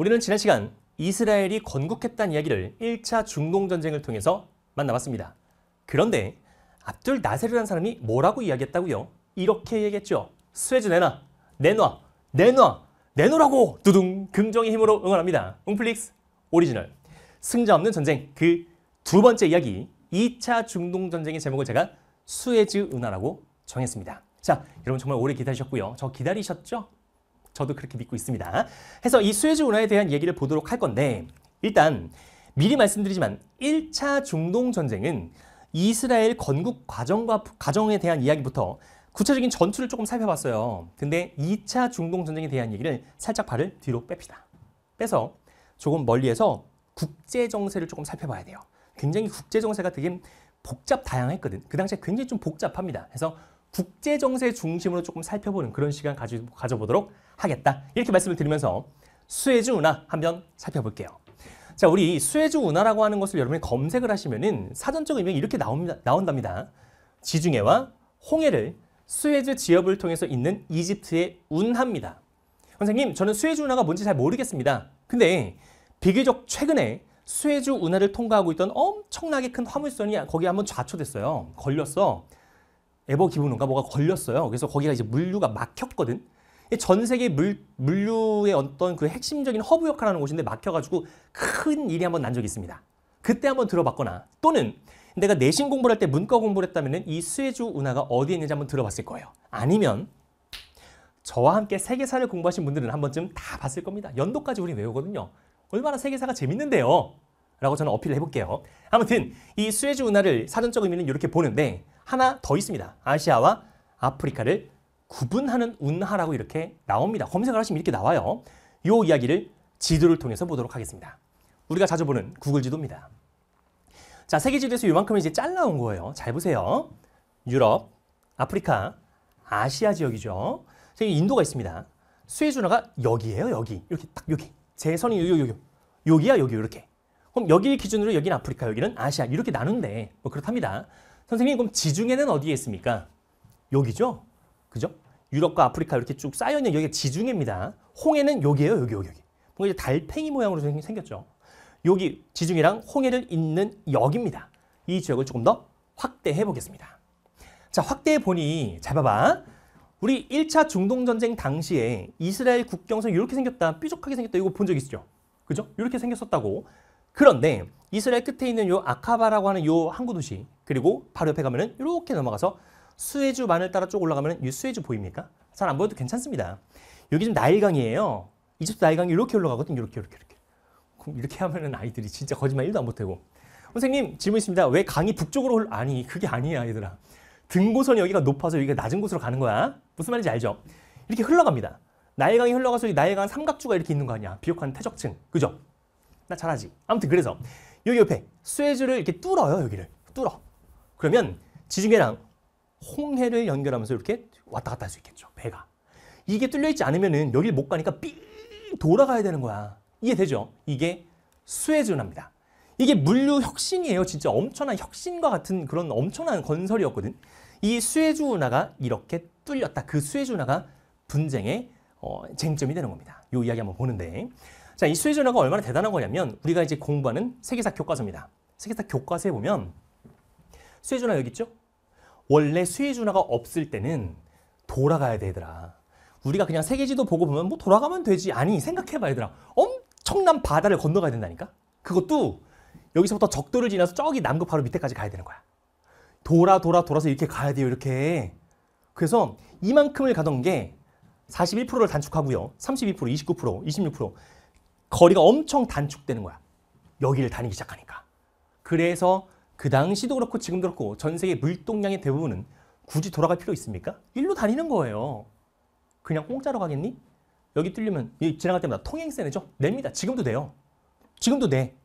우리는 지난 시간 이스라엘이 건국했다는 이야기를 1차 중동전쟁을 통해서 만나봤습니다. 그런데 압둘 나세르라는 사람이 뭐라고 이야기했다고요? 이렇게 얘기했죠. 스웨즈 내놔, 내놔, 내놔, 내놓으라고! 두둥! 긍정의 힘으로 응원합니다. 웅플릭스 오리지널 승자 없는 전쟁 그 두 번째 이야기 2차 중동전쟁의 제목을 제가 스웨즈 은하라고 정했습니다. 자, 여러분 정말 오래 기다리셨고요. 저 기다리셨죠? 저도 그렇게 믿고 있습니다. 해서 이 수에즈 운하에 대한 얘기를 보도록 할 건데 일단 미리 말씀드리지만 1차 중동 전쟁은 이스라엘 건국 과정과 과정에 대한 이야기부터 구체적인 전투를 조금 살펴봤어요. 근데 2차 중동 전쟁에 대한 얘기를 살짝 발을 뒤로 뺍시다. 빼서 조금 멀리에서 국제 정세를 조금 살펴봐야 돼요. 굉장히 국제 정세가 되게 복잡 다양했거든. 그 당시에 굉장히 좀 복잡합니다. 그래서 국제 정세 중심으로 조금 살펴보는 그런 시간 가져보도록 하겠다. 이렇게 말씀을 드리면서 수에즈 운하 한번 살펴볼게요. 자, 우리 수에즈 운하라고 하는 것을 여러분이 검색을 하시면은 사전적 의미가 이렇게 나옵니다, 나온답니다. 지중해와 홍해를 수에즈 지역을 통해서 있는 이집트의 운하입니다. 선생님, 저는 수에즈 운하가 뭔지 잘 모르겠습니다. 근데 비교적 최근에 수에즈 운하를 통과하고 있던 엄청나게 큰 화물선이 거기 한번 좌초됐어요. 걸렸어. 에버 기브론가 뭐가 걸렸어요. 그래서 거기가 이제 물류가 막혔거든. 전 세계 물, 물류의 어떤 그 핵심적인 허브 역할을 하는 곳인데 막혀가지고 큰 일이 한 번 난 적이 있습니다. 그때 한 번 들어봤거나 또는 내가 내신 공부를 할 때 문과 공부를 했다면 이 스웨즈 운하가 어디에 있는지 한번 들어봤을 거예요. 아니면 저와 함께 세계사를 공부하신 분들은 한 번쯤 다 봤을 겁니다. 연도까지 우리 외우거든요. 얼마나 세계사가 재밌는데요. 라고 저는 어필을 해볼게요. 아무튼 이 스웨즈 운하를 사전적 의미는 이렇게 보는데 하나 더 있습니다. 아시아와 아프리카를 구분하는 운하라고 이렇게 나옵니다. 검색을 하시면 이렇게 나와요. 요 이야기를 지도를 통해서 보도록 하겠습니다. 우리가 자주 보는 구글 지도입니다. 자, 세계 지도에서 요만큼 이제 잘라온 거예요. 잘 보세요. 유럽, 아프리카, 아시아 지역이죠. 저기 인도가 있습니다. 수에즈 운가 여기예요, 여기. 이렇게 딱 여기. 제 선이 여기, 여기. 여기야, 여기 이렇게. 그럼 여기 기준으로 여기는 아프리카, 여기는 아시아 이렇게 나눈데 뭐 그렇답니다. 선생님 그럼 지중해는 어디에 있습니까? 여기죠? 그죠? 유럽과 아프리카 이렇게 쭉 쌓여있는 여기가 지중해입니다. 홍해는 여기예요. 여기 여기 여기. 뭔가 이제 달팽이 모양으로 생겼죠. 여기 지중해랑 홍해를 잇는 역입니다. 이 지역을 조금 더 확대해 보겠습니다. 자, 확대해 보니 잘 봐봐. 우리 1차 중동전쟁 당시에 이스라엘 국경선 이렇게 생겼다. 삐죽하게 생겼다. 이거 본 적 있죠? 그죠? 이렇게 생겼었다고. 그런데 이스라엘 끝에 있는 요 아카바라고 하는 요 항구 도시 그리고 바로 옆에 가면은 이렇게 넘어가서 수혜주 만을 따라 쭉 올라가면 이 수혜주 보입니까? 잘 안 보여도 괜찮습니다. 여기 지금 나일강이에요. 이집트 나일강이 이렇게 올라가거든요. 이렇게 이렇게 이렇게. 그럼 이렇게 하면은 아이들이 진짜 거짓말 1도 안 못하고. 선생님 질문 있습니다. 왜 강이 북쪽으로 흘... 아니 그게 아니야 얘들아. 등고선 이 여기가 높아서 여기가 낮은 곳으로 가는 거야. 무슨 말인지 알죠? 이렇게 흘러갑니다. 나일강이 흘러가서 이 나일강 삼각주가 이렇게 있는 거 아니야. 비옥한 태적층. 그죠? 나 잘하지. 아무튼 그래서 여기 옆에 수웨즈를 이렇게 뚫어요. 여기를. 뚫어. 그러면 지중해랑 홍해를 연결하면서 이렇게 왔다 갔다 할 수 있겠죠. 배가. 이게 뚫려있지 않으면은 여길 못 가니까 삐 돌아가야 되는 거야. 이해되죠? 이게 수에즈운합니다 이게 물류 혁신이에요. 진짜 엄청난 혁신과 같은 그런 엄청난 건설이었거든. 이 수에즈 운하가 이렇게 뚫렸다. 그 수에즈 운하가 분쟁의 어, 쟁점이 되는 겁니다. 요 이야기 한번 보는데. 자, 이 수에즈 운하가 얼마나 대단한 거냐면 우리가 이제 공부하는 세계사 교과서입니다. 세계사 교과서에 보면 수에즈 운하 여기 있죠? 원래 수위 준화가 없을 때는 돌아가야 되더라. 우리가 그냥 세계지도 보고 보면 뭐 돌아가면 되지. 아니 생각해봐 야 되라. 엄청난 바다를 건너가야 된다니까. 그것도 여기서부터 적도를 지나서 저기 남극 바로 밑에까지 가야 되는 거야. 돌아 돌아 돌아서 이렇게 가야 돼요. 이렇게. 그래서 이만큼을 가던 게 41%를 단축하고요. 32%, 29%, 26% 거리가 엄청 단축되는 거야. 여기를 다니기 시작하니까. 그래서 그 당시도 그렇고 지금도 그렇고 전 세계 물동량의 대부분은 굳이 돌아갈 필요 있습니까? 일로 다니는 거예요. 그냥 공짜로 가겠니? 여기 뚫리면 지나갈 때마다 통행세 내죠? 냅니다. 지금도 돼요. 지금도 돼.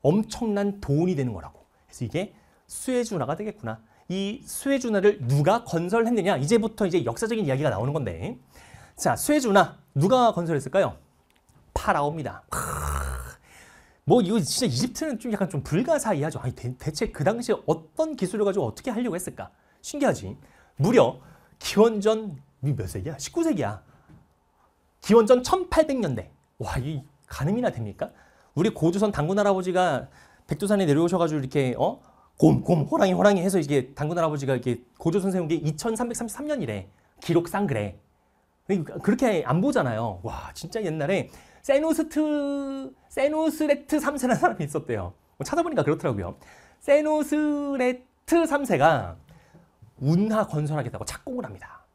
엄청난 돈이 되는 거라고. 그래서 이게 수혜주 나가 되겠구나. 이 수혜주나를 누가 건설했느냐 이제부터 이제 역사적인 이야기가 나오는 건데 자 수혜주나 누가 건설했을까요? 파라오입니다. 뭐 이거 진짜 이집트는 좀 약간 좀 불가사의하죠. 아니 대, 체그 당시에 어떤 기술을 가지고 어떻게 하려고 했을까? 신기하지. 무려 기원전 몇 세기야? 19세기야. 기원전 1800년대. 와, 이 가늠이나 됩니까? 우리 고조선 당군 할아버지가 백두산에 내려오셔가지고 이렇게 어? 곰, 곰, 호랑이, 호랑이 해서 이게 당군 할아버지가 이게 고조선 세운 게 2333년이래. 기록상 그래. 그러니까 그렇게 안 보잖아요. 와, 진짜 옛날에 세노스트 세노스레트 3세라는 사람이 있었대요. 뭐 찾아보니까 그렇더라고요. 세노스레트 3세가 운하 건설하겠다고 착공을 합니다.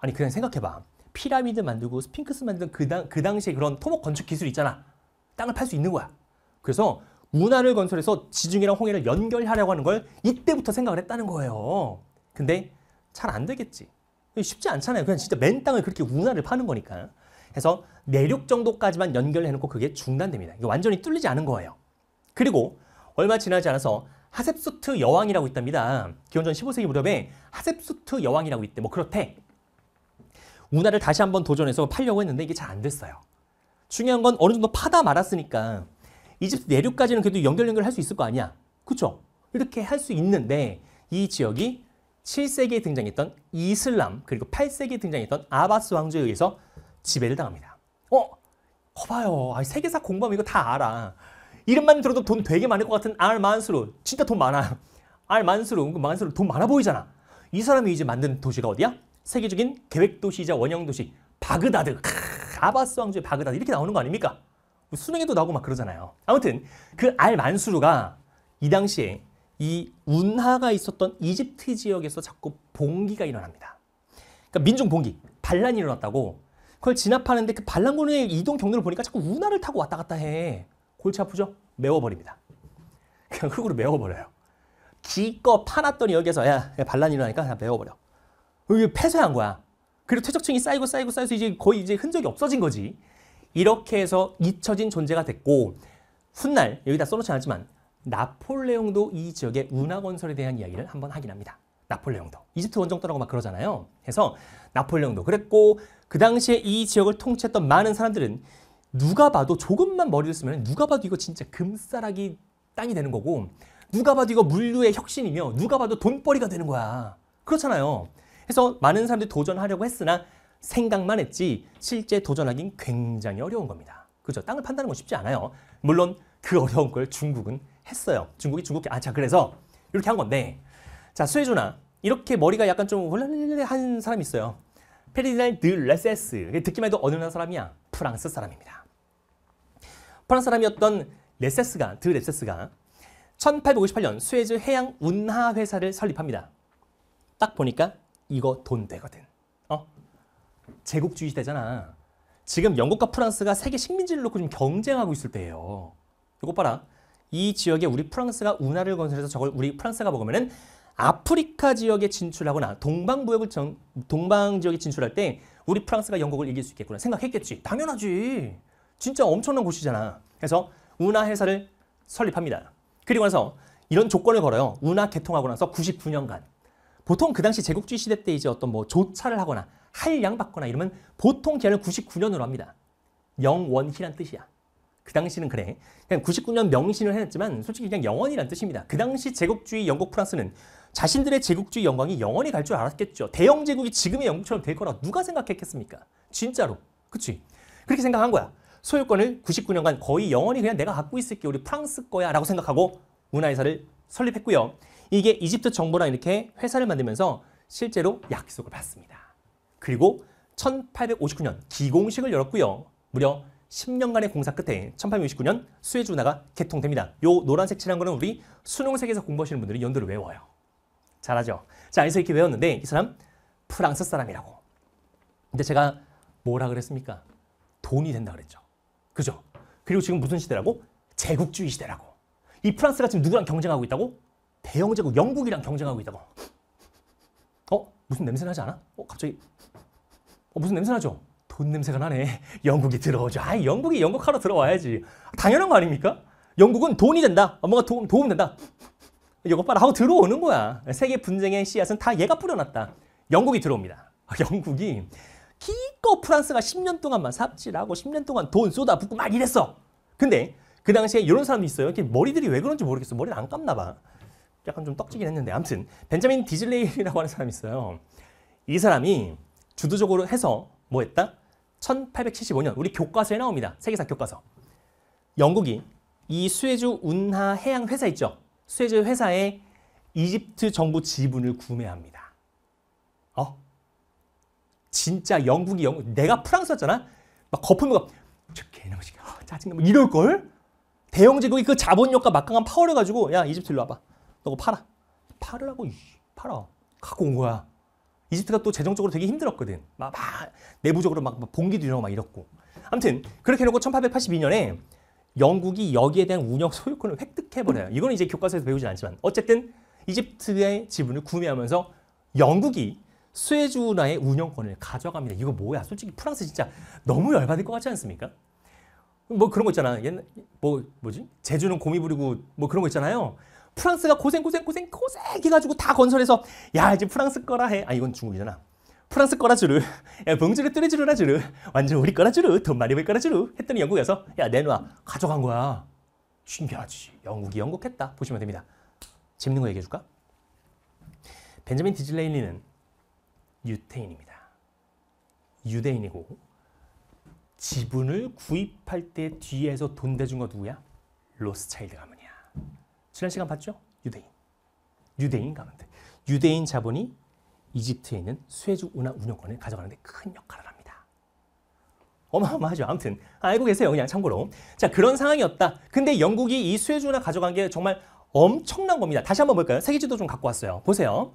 아니 그냥 생각해봐. 피라미드 만들고 스핑크스 만든 그, 그 당시에 그런 토목 건축 기술 있잖아. 땅을 팔 수 있는 거야. 그래서 운하를 건설해서 지중해랑 홍해를 연결하려고 하는 걸 이때부터 생각을 했다는 거예요. 근데 잘 안 되겠지. 쉽지 않잖아요. 그냥 진짜 맨 땅을 그렇게 운하를 파는 거니까. 해서 내륙 정도까지만 연결해놓고 그게 중단됩니다. 이게 완전히 뚫리지 않은 거예요. 그리고 얼마 지나지 않아서 하셉수트 여왕이라고 있답니다. 기원전 15세기 무렵에 하셉수트 여왕이라고 있대. 뭐 그렇대. 운하를 다시 한번 도전해서 팔려고 했는데 이게 잘 안 됐어요. 중요한 건 어느 정도 파다 말았으니까 이집트 내륙까지는 그래도 연결 연결할 수 있을 거 아니야. 그렇죠? 이렇게 할 수 있는데 이 지역이 7세기에 등장했던 이슬람 그리고 8세기에 등장했던 아바스 왕조에 의해서 지배를 당합니다. 어? 봐봐요. 아, 세계사 공부하면 이거 다 알아. 이름만 들어도 돈 되게 많을 것 같은 알 만수르. 진짜 돈많아알 만수르. 그 만수르 돈 많아 보이잖아. 이 사람이 이제 만든 도시가 어디야? 세계적인 계획도시이자 원형도시 바그다드. 크, 아바스 왕조의 바그다드. 이렇게 나오는 거 아닙니까? 뭐 수능에도 나오고 막 그러잖아요. 아무튼 그알 만수르가 이 당시에 이 운하가 있었던 이집트 지역에서 자꾸 봉기가 일어납니다. 그러니까 민중 봉기, 반란이 일어났다고 그걸 진압하는데 그 반란군의 이동 경로를 보니까 자꾸 운하를 타고 왔다 갔다 해. 골치 아프죠? 메워버립니다. 그냥 흙으로 메워버려요. 기껏 파놨더니 여기서 야, 반란 일어나니까 그냥 메워버려. 이게 폐쇄한 거야. 그리고 퇴적층이 쌓이고 쌓이고 쌓여서 이제 거의 이제 흔적이 없어진 거지. 이렇게 해서 잊혀진 존재가 됐고 훗날 여기다 써놓지 않지만 나폴레옹도 이 지역의 운하 건설에 대한 이야기를 한번 하긴 합니다. 나폴레옹도 이집트 원정 떠나고 막 그러잖아요. 그서 나폴레옹도 그랬고 그 당시에 이 지역을 통치했던 많은 사람들은 누가 봐도 조금만 머리를 쓰면 누가 봐도 이거 진짜 금싸라기 땅이 되는 거고 누가 봐도 이거 물류의 혁신이며 누가 봐도 돈벌이가 되는 거야. 그렇잖아요. 그래서 많은 사람들이 도전하려고 했으나 생각만 했지 실제 도전하긴 굉장히 어려운 겁니다. 그죠? 렇 땅을 판다는 건 쉽지 않아요. 물론 그 어려운 걸 중국은 했어요. 중국이 중국이 아 자 그래서 이렇게 한 건데 자수혜준아 이렇게 머리가 약간 좀 홀랄랄한 사람이 있어요. 페르디난 드 레세스 듣기만 해도 어느 나라 사람이야? 프랑스 사람입니다. 프랑스 사람이었던 레세스가 드 레세스가 1858년 스웨즈 해양 운하 회사를 설립합니다. 딱 보니까 이거 돈 되거든. 어? 제국주의 시잖아 지금 영국과 프랑스가 세계 식민지를 놓고 지금 경쟁하고 있을 때예요. 이거 봐라. 이 지역에 우리 프랑스가 운하를 건설해서 저걸 우리 프랑스가 먹으면은 아프리카 지역에 진출하거나 동방 부역을 정, 동방 지역에 진출할 때 우리 프랑스가 영국을 이길 수 있겠구나 생각했겠지. 당연하지. 진짜 엄청난 곳이잖아. 그래서 운하 회사를 설립합니다. 그리고 나서 이런 조건을 걸어요. 운하 개통하고 나서 99년간. 보통 그 당시 제국주의 시대 때 이제 어떤 뭐 조차를 하거나 할 양 받거나 이러면 보통 기한을 99년으로 합니다. 영원히란 뜻이야. 그 당시는 그래. 그냥 99년 명신을 해놨지만 솔직히 그냥 영원이란 뜻입니다. 그 당시 제국주의 영국 프랑스는 자신들의 제국주의 영광이 영원히 갈 줄 알았겠죠. 대영 제국이 지금의 영국처럼 될 거라 누가 생각했겠습니까? 진짜로. 그치? 그렇게 생각한 거야. 소유권을 99년간 거의 영원히 그냥 내가 갖고 있을게. 우리 프랑스 거야. 라고 생각하고 문화회사를 설립했고요. 이게 이집트 정부랑 이렇게 회사를 만들면서 실제로 약속을 받습니다. 그리고 1859년 기공식을 열었고요. 무려 10년간의 공사 끝에 1859년 수에즈 운하가 개통됩니다. 요 노란색 칠한 거는 우리 수능세계에서 공부하시는 분들이 연도를 외워요. 잘하죠. 자, 그래서 이렇게 외웠는데 이 사람 프랑스 사람이라고. 근데 제가 뭐라 그랬습니까? 돈이 된다 그랬죠. 그죠? 그리고 지금 무슨 시대라고? 제국주의 시대라고. 이 프랑스가 지금 누구랑 경쟁하고 있다고? 대영제국 영국이랑 경쟁하고 있다고. 어? 무슨 냄새 나지 않아? 어? 갑자기 어, 무슨 냄새 나죠? 돈 냄새가 나네. 영국이 들어오죠. 아, 영국이 영국하러 들어와야지. 당연한 거 아닙니까? 영국은 돈이 된다. 어, 뭔가 도움 된다. 이것봐라 하고 들어오는 거야. 세계 분쟁의 씨앗은 다 얘가 뿌려놨다. 영국이 들어옵니다. 영국이 기껏 프랑스가 10년 동안만 삽질하고 10년 동안 돈 쏟아붓고 막 이랬어. 근데 그 당시에 이런 사람도 있어요. 머리들이 왜 그런지 모르겠어. 머리를 안 감나 봐. 약간 좀 떡지긴 했는데 암튼 벤자민 디즐레이라고 하는 사람이 있어요. 이 사람이 주도적으로 해서 뭐 했다? 1875년 우리 교과서에 나옵니다. 세계사 교과서. 영국이 이 수에주 운하 해양 회사 있죠? 스웨즈 회사에 이집트 정부 지분을 구매합니다. 어? 진짜 영국이 영국, 내가 프랑스였잖아? 막 거품이가 저 개놈 새끼 아, 짜증나 뭐 이럴 걸? 대영 제국이 그 자본력과 막강한 파워를 가지고 야 이집트 일로 와봐. 너거 팔아. 팔으라고 팔아. 갖고 온 거야. 이집트가 또 재정적으로 되게 힘들었거든. 막, 막 내부적으로 막, 봉기도 일어고막 이랬고. 아무튼 그렇게 해놓고 1882년에 영국이 여기에 대한 운영 소유권을 획득해버려요. 음. 이거는 이제 교과서에서 배우진 않지만 어쨌든 이집트의 지분을 구매하면서 영국이 스웨즈운하의 운영권을 가져갑니다. 이거 뭐야? 솔직히 프랑스 진짜 너무 열받을 것 같지 않습니까? 뭐 그런 거 있잖아. 옛날 뭐 뭐지? 제주는 곰이 부리고 뭐 그런 거 있잖아요. 프랑스가 고생 고생 고생 고생 해가지고 다 건설해서 야 이제 프랑스 거라 해. 아 이건 중국이잖아. 프랑스 꺼라주르 야 봉주르 뚜레주르라주르 완전 우리 꺼라주르 돈 많이 벌 꺼라주르 했더니 영국에서 야 내놔 가져간 거야 신기하지 영국이 영국했다 보시면 됩니다 재밌는 거 얘기해 줄까? 벤자민 디즐레일리는 유태인입니다 유대인이고 지분을 구입할 때 뒤에서 돈 대준 거 누구야? 로스차일드 가문이야 지난 시간 봤죠? 유대인 유대인 가문들 유대인 자본이 이집트에 있는 수에즈 운하 운영권을 가져가는 데 큰 역할을 합니다. 어마어마하죠. 아무튼 알고 계세요. 그냥 참고로. 자 그런 상황이었다. 근데 영국이 이 수에즈 운하 가져간 게 정말 엄청난 겁니다. 다시 한번 볼까요? 세계지도 좀 갖고 왔어요. 보세요.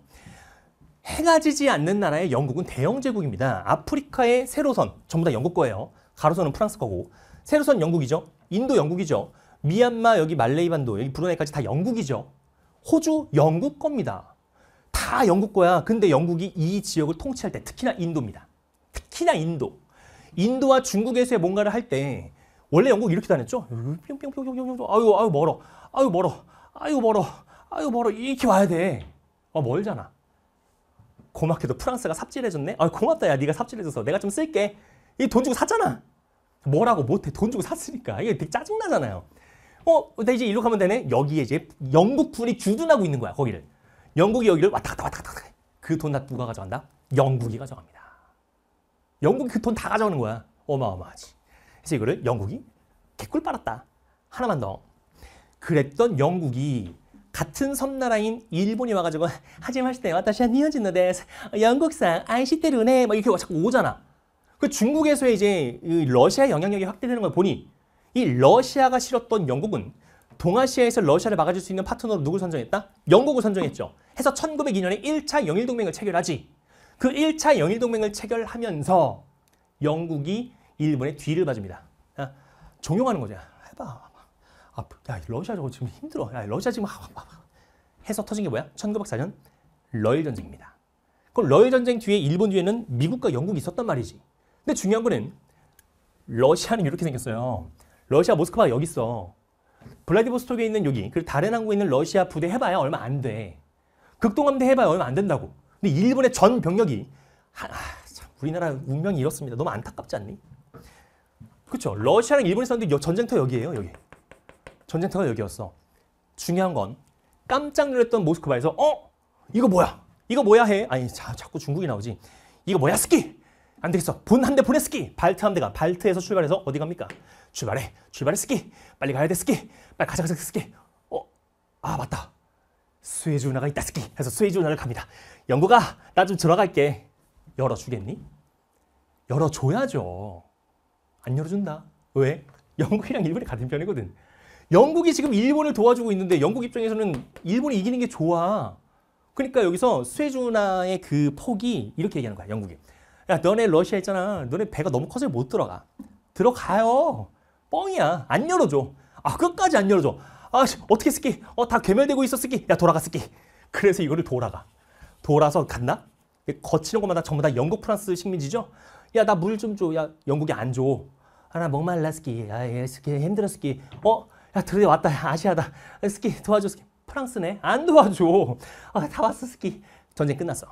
해가 지지 않는 나라의 영국은 대영 제국입니다. 아프리카의 세로선 전부 다 영국 거예요. 가로선은 프랑스 거고 세로선 영국이죠. 인도 영국이죠. 미얀마 여기 말레이 반도 여기 브루네이까지 다 영국이죠. 호주 영국 겁니다. 다 영국 거야. 근데 영국이 이 지역을 통치할 때 특히나 인도입니다. 특히나 인도. 인도와 중국에서의 뭔가를 할 때 원래 영국 이렇게 다녔죠. 뿅뿅뿅뿅뿅 아유 아유 멀어. 아유 멀어. 아유 멀어. 아유 멀어. 이렇게 와야 돼. 아 멀잖아. 고맙게도 프랑스가 삽질해줬네. 아 고맙다 야 네가 삽질해줘서 내가 좀 쓸게. 이 돈 주고 샀잖아. 뭐라고 못해 돈 주고 샀으니까 이게 되게 짜증 나잖아요. 어, 나 이제 이로 가면 되네. 여기에 이제 영국군이 주둔하고 있는 거야 거기를. 영국이 여기를 왔다 갔다 왔다 갔다 그 돈다 그 누가 가져간다? 영국이 가져갑니다. 영국이 그 돈 다 가져가는 거야. 어마어마하지. 그래서 이거를 영국이 개꿀 빨았다. 하나만 더. 그랬던 영국이 같은 섬나라인 일본이 와가지고 하지마시대 와타시아 니어진노데 영국산 안시테르네 막 뭐 이렇게 자꾸 오잖아. 그 중국에서 이제 러시아 영향력이 확대되는 걸 보니 이 러시아가 싫었던 영국은 동아시아에서 러시아를 막아줄 수 있는 파트너로 누구 선정했다? 영국을 선정했죠. 해서 1902년에 1차 영일동맹을 체결하지. 그 1차 영일동맹을 체결하면서 영국이 일본의 뒤를 봐줍니다. 야, 아, 종용하는 거죠. 해봐. 아, 야, 러시아 저거 지금 힘들어. 야, 러시아 지금 아, 아, 해서 터진 게 뭐야? 1904년 러일 전쟁입니다. 그럼 러일 전쟁 뒤에 일본 뒤에는 미국과 영국이 있었단 말이지. 근데 중요한 거는 러시아는 이렇게 생겼어요. 러시아 모스크바가 여기 있어. 블라디보스톡에 있는 여기 그리고 다른 항구에 있는 러시아 부대 해봐야 얼마 안 돼. 극동함대 해봐야 얼마 안 된다고. 근데 일본의 전 병력이 아, 참, 우리나라 운명이 이렇습니다. 너무 안타깝지 않니? 그렇죠. 러시아랑 일본이 싸는데 전쟁터 여기예요. 여기. 전쟁터가 여기였어. 중요한 건 깜짝 놀랐던 모스크바에서 어? 이거 뭐야? 이거 뭐야 해? 아니 자, 자꾸 중국이 나오지. 이거 뭐야 스키? 안 되겠어. 본한대 보냈스키. 발트 한 대가 발트에서 출발해서 어디 갑니까? 출발해. 출발했스키. 빨리 가야 돼스키. 빨리 가자 가자 스키. 어, 아 맞다. 스웨즈 운하가 있다 스키. 해서 스웨즈 운하를 갑니다. 영구가 나좀 들어갈게. 열어주겠니? 열어줘야죠. 안 열어준다. 왜? 영국이랑 일본이 같은 편이거든. 영국이 지금 일본을 도와주고 있는데 영국 입장에서는 일본이 이기는 게 좋아. 그러니까 여기서 스웨즈 운하의 그 폭이 이렇게 얘기하는 거야. 영국이. 야 너네 러시아 있잖아. 너네 배가 너무 커서 못 들어가. 들어가요. 뻥이야. 안 열어줘. 아 끝까지 안 열어줘. 아 어떻게 쓰기? 어다 괴멸되고 있어 쓰기. 야 돌아가 쓰기. 그래서 이거를 돌아가. 돌아서 갔나? 거치는 것마다 전부 다 영국 프랑스 식민지죠. 야나 물 좀 줘. 야 영국이 안 줘. 하나 아, 목말라 스키. 아 예, 스키 힘들어 스키. 어? 야 들어 왔다. 아시아다. 스키 도와줘 스키. 프랑스네. 안 도와줘. 아다 왔어 스키. 전쟁 끝났어.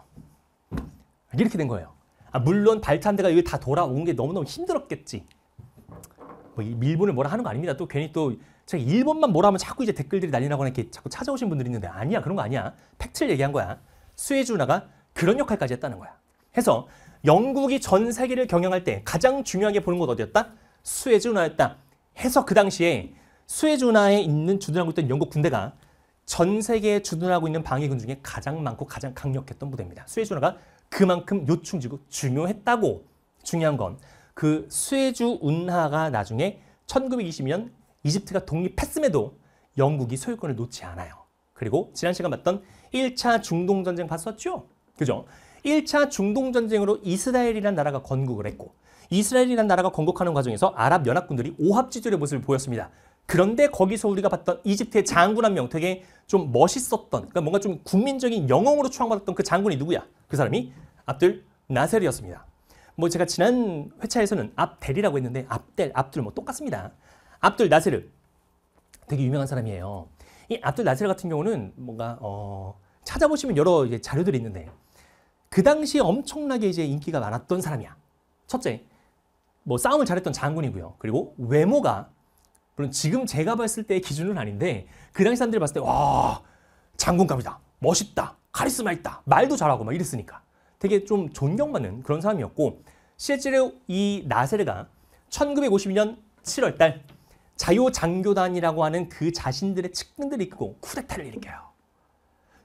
이렇게 된 거예요. 아, 물론 발탄대가 여기 다 돌아온 게 너무너무 힘들었겠지. 뭐 일본을 뭐라 하는 거 아닙니다. 또 괜히 또 제가 일본만 뭐라 하면 자꾸 이제 댓글들이 난리 나거나 이렇게 자꾸 찾아오신 분들이 있는데 아니야 그런 거 아니야. 팩트를 얘기한 거야. 스웨즈나가 그런 역할까지 했다는 거야. 해서 영국이 전 세계를 경영할 때 가장 중요하게 보는 건 어디였다? 스웨즈 운하였다. 해서 그 당시에 스웨즈 운하에 있는 주둔하고 있던 영국 군대가 전 세계에 주둔하고 있는 방위군 중에 가장 많고 가장 강력했던 부대입니다. 스웨즈 운하가 그만큼 요충지구 중요했다고 중요한 건 그 수에주 운하가 나중에 1920년 이집트가 독립했음에도 영국이 소유권을 놓지 않아요. 그리고 지난 시간 봤던 1차 중동전쟁 봤었죠? 그죠? 1차 중동전쟁으로 이스라엘이란 나라가 건국을 했고 이스라엘이란 나라가 건국하는 과정에서 아랍연합군들이 오합지졸의 모습을 보였습니다. 그런데 거기서 우리가 봤던 이집트의 장군 한 명 되게 좀 멋있었던 그러니까 뭔가 좀 국민적인 영웅으로 추앙받았던 그 장군이 누구야? 그 사람이 압들 나셀이었습니다. 뭐 제가 지난 회차에서는 압델이라고 했는데 압델, 압들 뭐 똑같습니다. 압들 나셀르 되게 유명한 사람이에요. 이 압들 나셀 같은 경우는 뭔가 어, 찾아보시면 여러 자료들이 있는데 그 당시 엄청나게 이제 인기가 많았던 사람이야. 첫째, 뭐 싸움을 잘했던 장군이고요. 그리고 외모가 물론 지금 제가 봤을 때의 기준은 아닌데 그 당시 사람들이 봤을 때 와 장군감이다 멋있다 카리스마 있다 말도 잘하고 막 이랬으니까 되게 좀 존경받는 그런 사람이었고 실제로 이 나세르가 1952년 7월달 자유 장교단이라고 하는 그 자신들의 측근들을 이끌고 쿠데타를 일으켜요.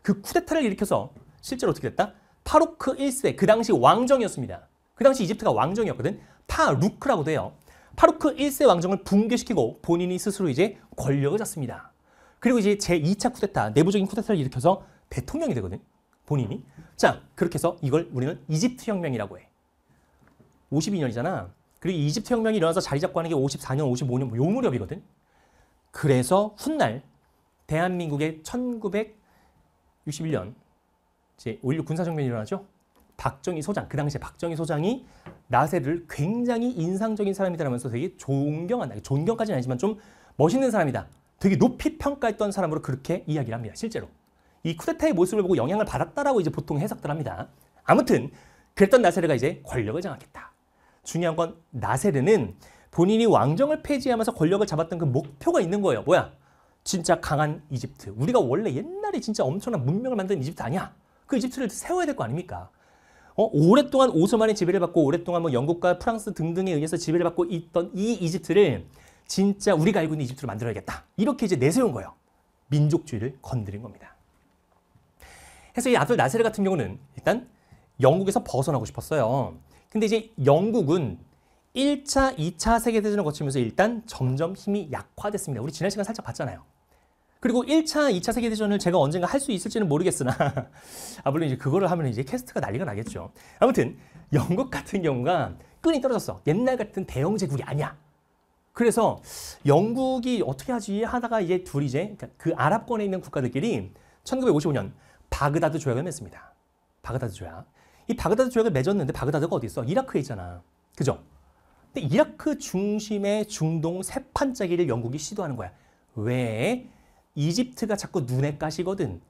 그 쿠데타를 일으켜서 실제로 어떻게 됐다? 파루크 1세 그 당시 왕정이었습니다. 그 당시 이집트가 왕정이었거든. 파루크라고돼요 파루크 1세 왕정을 붕괴시키고 본인이 스스로 이제 권력을 잡습니다. 그리고 이제 제2차 쿠데타, 내부적인 쿠데타를 일으켜서 대통령이 되거든. 본인이. 자, 그렇게 해서 이걸 우리는 이집트 혁명이라고 해. 52년이잖아. 그리고 이집트 혁명이 일어나서 자리 잡고 하는 게 54년, 55년 요 무렵이거든. 그래서 훗날 대한민국의 1961년 제5.16 군사정변이 일어나죠. 박정희 소장, 그 당시에 박정희 소장이 나세를 굉장히 인상적인 사람이다라면서 되게 존경한다. 존경까지는 아니지만 좀 멋있는 사람이다. 되게 높이 평가했던 사람으로 그렇게 이야기를 합니다. 실제로. 이 쿠데타의 모습을 보고 영향을 받았다라고 이제 보통 해석들 합니다. 아무튼 그랬던 나세르가 이제 권력을 장악했다. 중요한 건 나세르는 본인이 왕정을 폐지하면서 권력을 잡았던 그 목표가 있는 거예요. 뭐야? 진짜 강한 이집트. 우리가 원래 옛날에 진짜 엄청난 문명을 만든 이집트 아니야? 그 이집트를 세워야 될 거 아닙니까? 어, 오랫동안 오스만의 지배를 받고 오랫동안 뭐 영국과 프랑스 등등에 의해서 지배를 받고 있던 이 이집트를 진짜 우리가 알고 있는 이집트로 만들어야겠다. 이렇게 이제 내세운 거예요. 민족주의를 건드린 겁니다. 그래서 이 아들 나세르 같은 경우는 일단 영국에서 벗어나고 싶었어요. 근데 이제 영국은 1차, 2차 세계대전을 거치면서 일단 점점 힘이 약화됐습니다. 우리 지난 시간 살짝 봤잖아요. 그리고 1차, 2차 세계대전을 제가 언젠가 할 수 있을지는 모르겠으나 아 물론 이제 그거를 하면 이제 캐스트가 난리가 나겠죠. 아무튼 영국 같은 경우가 끈이 떨어졌어. 옛날 같은 대영 제국이 아니야. 그래서 영국이 어떻게 하지 하다가 이제 둘이 이제 그러니까 그 아랍권에 있는 국가들끼리 1955년 바그다드 조약을 맺습니다. 바그다드 조약. 이 바그다드 조약을 맺었는데 바그다드가 어디 있어? 이라크에 있잖아. 그죠? 근데 이라크 중심의 중동 세판짜기를 영국이 시도하는 거야. 왜? 이집트가 자꾸 눈에 까시거든.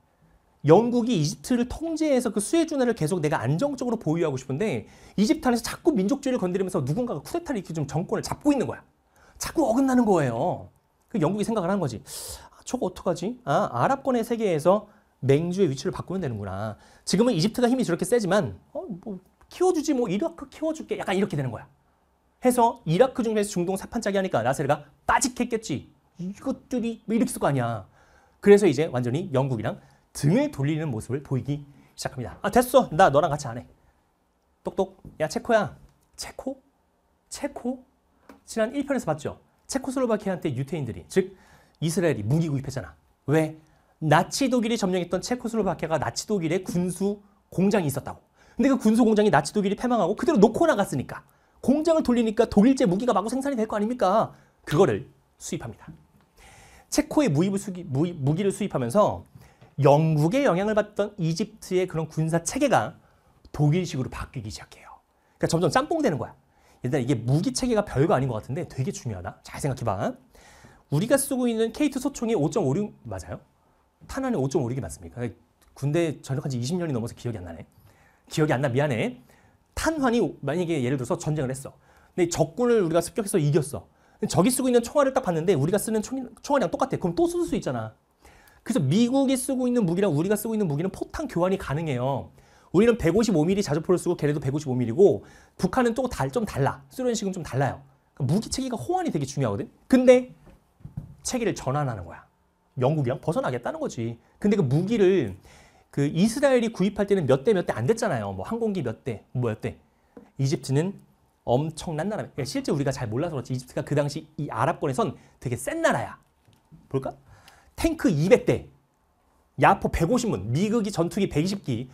영국이 이집트를 통제해서 그 수혜 준화를 계속 내가 안정적으로 보유하고 싶은데 이집트 안에서 자꾸 민족주의를 건드리면서 누군가가 쿠데타를 이으키고 정권을 잡고 있는 거야. 자꾸 어긋나는 거예요. 그 영국이 생각을 한 거지. 아, 저거 어떡하지? 아, 아랍권의 세계에서 맹주의 위치를 바꾸면 되는구나. 지금은 이집트가 힘이 저렇게 세지만 어, 뭐 키워주지 뭐 이라크 키워줄게 약간 이렇게 되는 거야. 해서 이라크 중에서 중동 사판짜기 하니까 나세르가 빠직했겠지. 이것들이 뭐 이렇게 쓸거 아니야. 그래서 이제 완전히 영국이랑 등을 돌리는 모습을 보이기 시작합니다. 아 됐어. 나 너랑 같이 안 해. 똑똑. 야 체코야. 체코? 체코? 지난 1편에서 봤죠. 체코슬로바키아한테 유태인들이 즉 이스라엘이 무기 구입했잖아. 왜? 나치 독일이 점령했던 체코슬로바키아가 나치 독일의 군수 공장이 있었다고. 근데 그 군수 공장이 나치 독일이 패망하고 그대로 놓고 나갔으니까 공장을 돌리니까 독일제 무기가 마구 생산이 될 거 아닙니까? 그거를 수입합니다. 체코에 무기를, 수입, 무기를 수입하면서 영국의 영향을 받던 이집트의 그런 군사 체계가 독일식으로 바뀌기 시작해요. 그러니까 점점 짬뽕되는 거야. 일단 이게 무기 체계가 별거 아닌 것 같은데 되게 중요하다. 잘 생각해봐. 우리가 쓰고 있는 K2 소총이 5.56 맞아요? 탄환이 5.56이 맞습니까? 군대 전역한 지 20년이 넘어서 기억이 안 나네. 기억이 안나 미안해. 탄환이 만약에 예를 들어서 전쟁을 했어. 근데 적군을 우리가 습격해서 이겼어. 저기 쓰고 있는 총알을 딱 봤는데 우리가 쓰는 총, 총알이랑 똑같아. 그럼 또 쓸 수 있잖아. 그래서 미국이 쓰고 있는 무기랑 우리가 쓰고 있는 무기는 포탄 교환이 가능해요. 우리는 155mm 자주포를 쓰고 걔네도 155mm고 북한은 또좀 달라. 쓰는 식은좀 달라요. 그러니까 무기 체계가 호환이 되게 중요하거든. 근데 체계를 전환하는 거야. 영국이랑 벗어나겠다는 거지. 근데 그 무기를 그 이스라엘이 구입할 때는 몇 대 몇 대 안 됐잖아요. 뭐 항공기 몇 대, 뭐몇 대. 이집트는 엄청난 나라입니다. 그러니까 실제 우리가 잘 몰라서 그렇지 이집트가 그 당시 이 아랍권에선 되게 센 나라야. 볼까? 탱크 200대, 야포 150문, 미국이 전투기 120기,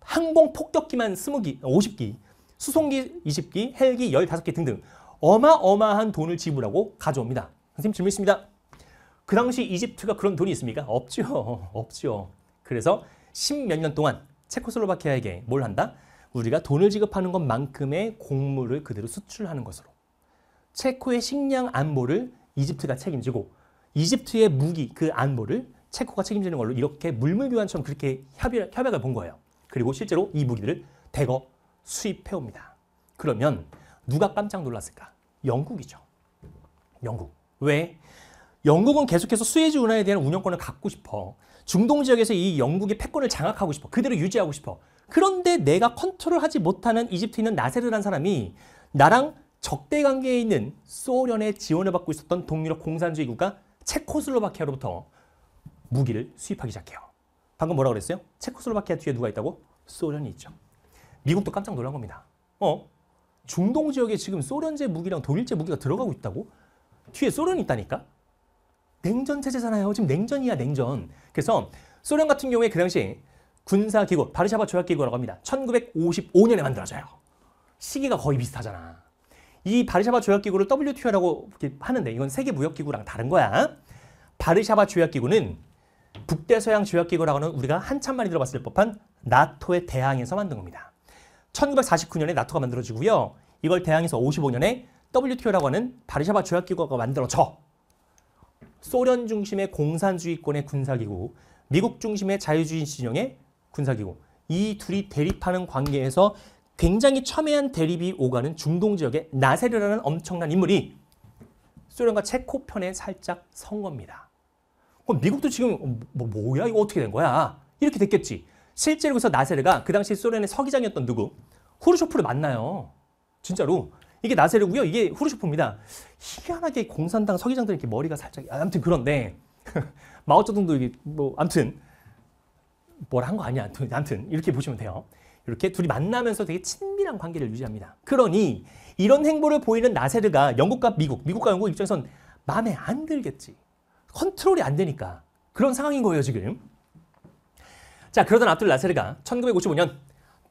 항공 폭격기만 20기, 50기, 수송기 20기, 헬기 15개 등등 어마어마한 돈을 지불하고 가져옵니다. 선생님 질문 있습니다. 그 당시 이집트가 그런 돈이 있습니까? 없죠. 없죠. 그래서 십몇년 동안 체코슬로바키아에게 뭘 한다? 우리가 돈을 지급하는 것만큼의 곡물을 그대로 수출하는 것으로 체코의 식량 안보를 이집트가 책임지고 이집트의 무기 그 안보를 체코가 책임지는 걸로 이렇게 물물교환처럼 그렇게 협의, 협약을 본 거예요. 그리고 실제로 이 무기들을 대거 수입해옵니다. 그러면 누가 깜짝 놀랐을까? 영국이죠. 영국. 왜? 영국은 계속해서 수에즈 운하에 대한 운영권을 갖고 싶어. 중동 지역에서 이 영국의 패권을 장악하고 싶어. 그대로 유지하고 싶어. 그런데 내가 컨트롤하지 못하는 이집트인있나세르라 사람이 나랑 적대 관계에 있는 소련의 지원을 받고 있었던 동유럽 공산주의 국가 체코슬로바키아로부터 무기를 수입하기 시작해요. 방금 뭐라 고 그랬어요? 체코슬로바키아 뒤에 누가 있다고? 소련이 있죠. 미국도 깜짝 놀란 겁니다. 어? 중동 지역에 지금 소련제 무기랑 독일제 무기가 들어가고 있다고? 뒤에 소련이 있다니까? 냉전 체제잖아요. 지금 냉전이야, 냉전. 그래서 소련 같은 경우에 그 당시 군사기구, 바르샤바 조약기구라고 합니다. 1955년에 만들어져요. 시기가 거의 비슷하잖아. 이 바르샤바 조약기구를 WTO라고 하는데 이건 세계무역기구랑 다른 거야. 바르샤바 조약기구는 북대서양 조약기구라고 는 우리가 한참 많이 들어봤을 법한 나토의 대항에서 만든 겁니다. 1949년에 나토가 만들어지고요. 이걸 대항에서 55년에 WTO라고 하는 바르샤바 조약기구가 만들어져. 소련 중심의 공산주의권의 군사기구, 미국 중심의 자유주의 진영의 군사기구 이 둘이 대립하는 관계에서 굉장히 첨예한 대립이 오가는 중동 지역의 나세르라는 엄청난 인물이 소련과 체코 편에 살짝 선 겁니다. 미국도 지금 어, 뭐, 뭐야 이거 어떻게 된 거야? 이렇게 됐겠지. 실제로 그래서 나세르가 그 당시 소련의 서기장이었던 누구? 후르쇼프를 만나요. 진짜로. 이게 나세르고요. 이게 후르쇼프입니다. 희한하게 공산당 서기장들 이렇게 머리가 살짝 아, 아무튼 그런데 마오쩌둥도 이게 뭐 아무튼 뭘한거 아니야. 아무튼 이렇게 보시면 돼요. 이렇게 둘이 만나면서 되게 친밀한 관계를 유지합니다. 그러니 이런 행보를 보이는 나세르가 영국과 미국, 미국과 영국 입장에선 마음에 안 들겠지. 컨트롤이 안 되니까. 그런 상황인 거예요, 지금. 자, 그러던 아틀 나세르가 1955년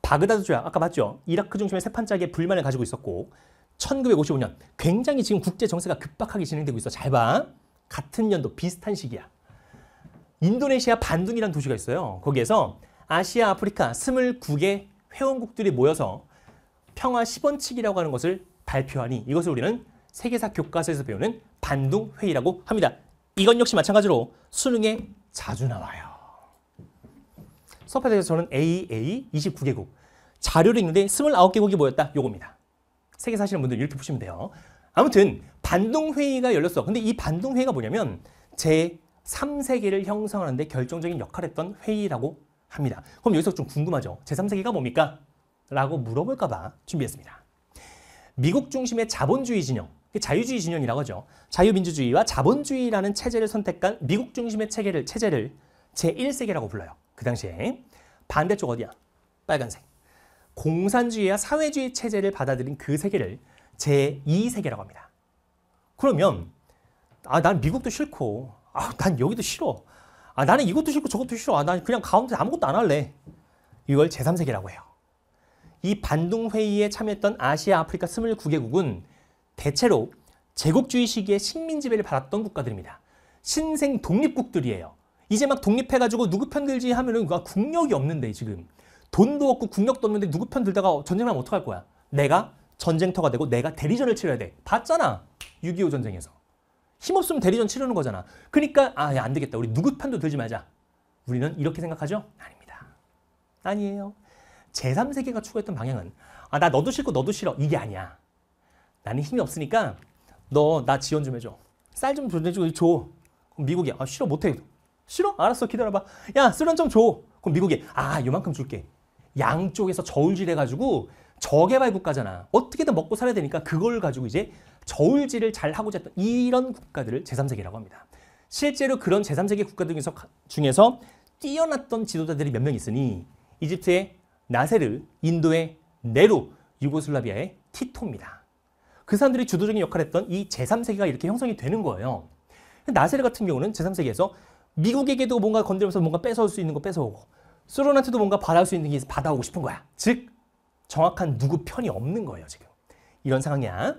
바그다드 조약, 아까 봤죠? 이라크 중심의 세판짜기에 불만을 가지고 있었고 1955년 굉장히 지금 국제 정세가 급박하게 진행되고 있어. 잘 봐. 같은 연도 비슷한 시기야. 인도네시아 반둥이라는 도시가 있어요. 거기에서 아시아 아프리카 29개 회원국들이 모여서 평화 10원칙이라고 하는 것을 발표하니 이것을 우리는 세계사 교과서에서 배우는 반둥 회의라고 합니다. 이건 역시 마찬가지로 수능에 자주 나와요. 서페드에서 저는 AA 29개국 자료를 읽는데 29개국이 모였다. 요겁니다. 세계사 하시는 분들 이렇게 보시면 돼요. 아무튼 반동회의가 열렸어. 근데 이 반동회의가 뭐냐면 제 3세계를 형성하는데 결정적인 역할을 했던 회의라고 합니다. 그럼 여기서 좀 궁금하죠. 제3세계가 뭡니까? 라고 물어볼까 봐 준비했습니다. 미국 중심의 자본주의 진영, 자유주의 진영이라고 하죠. 자유민주주의와 자본주의라는 체제를 선택한 미국 중심의 체계를, 체제를 제1세계라고 불러요. 그 당시에 반대쪽 어디야? 빨간색. 공산주의와 사회주의 체제를 받아들인 그 세계를 제2세계라고 합니다. 그러면 아, 난 미국도 싫고 아, 난 여기도 싫어. 아, 나는 이것도 싫고 저것도 싫어. 아, 난 그냥 가운데 아무것도 안 할래. 이걸 제3세기라고 해요. 이 반동 회의에 참여했던 아시아 아프리카 29개국은 대체로 제국주의 시기에 식민 지배를 받았던 국가들입니다. 신생 독립국들이에요. 이제 막 독립해가지고 누구 편 들지 하면은 아, 국력이 없는데 지금 돈도 없고 국력도 없는데 누구 편 들다가 전쟁하면 어떡할 거야? 내가 전쟁터가 되고 내가 대리전을 치러야 돼. 봤잖아. 6.25 전쟁에서. 힘없으면 대리전 치르는 거잖아. 그러니까 아, 안 되겠다. 우리 누구 판도 들지 말자. 우리는 이렇게 생각하죠? 아닙니다. 아니에요. 제3세계가 추구했던 방향은 아, 나 너도 싫고 너도 싫어. 이게 아니야. 나는 힘이 없으니까 너 나 지원 좀 해줘. 쌀 좀 보내주고 줘. 그럼 미국이 아, 싫어 못해. 싫어? 알았어 기다려봐. 야 쓰런 좀 줘. 그럼 미국이 아 요만큼 줄게. 양쪽에서 저울질해가지고 저개발 국가잖아. 어떻게든 먹고 살아야 되니까 그걸 가지고 이제 저울질을 잘 하고자 했던 이런 국가들을 제3세계라고 합니다. 실제로 그런 제3세계 국가들 중에서, 중에서 뛰어났던 지도자들이 몇 명 있으니 이집트의 나세르, 인도의 네루, 유고슬라비아의 티토입니다. 그 사람들이 주도적인 역할을 했던 이 제3세계가 이렇게 형성이 되는 거예요. 나세르 같은 경우는 제3세계에서 미국에게도 뭔가 건드리면서 뭔가 뺏어올 수 있는 거 뺏어오고 수론한테도 뭔가 받아올 수 있는 게 받아오고 싶은 거야. 즉 정확한 누구 편이 없는 거예요. 지금 이런 상황이야.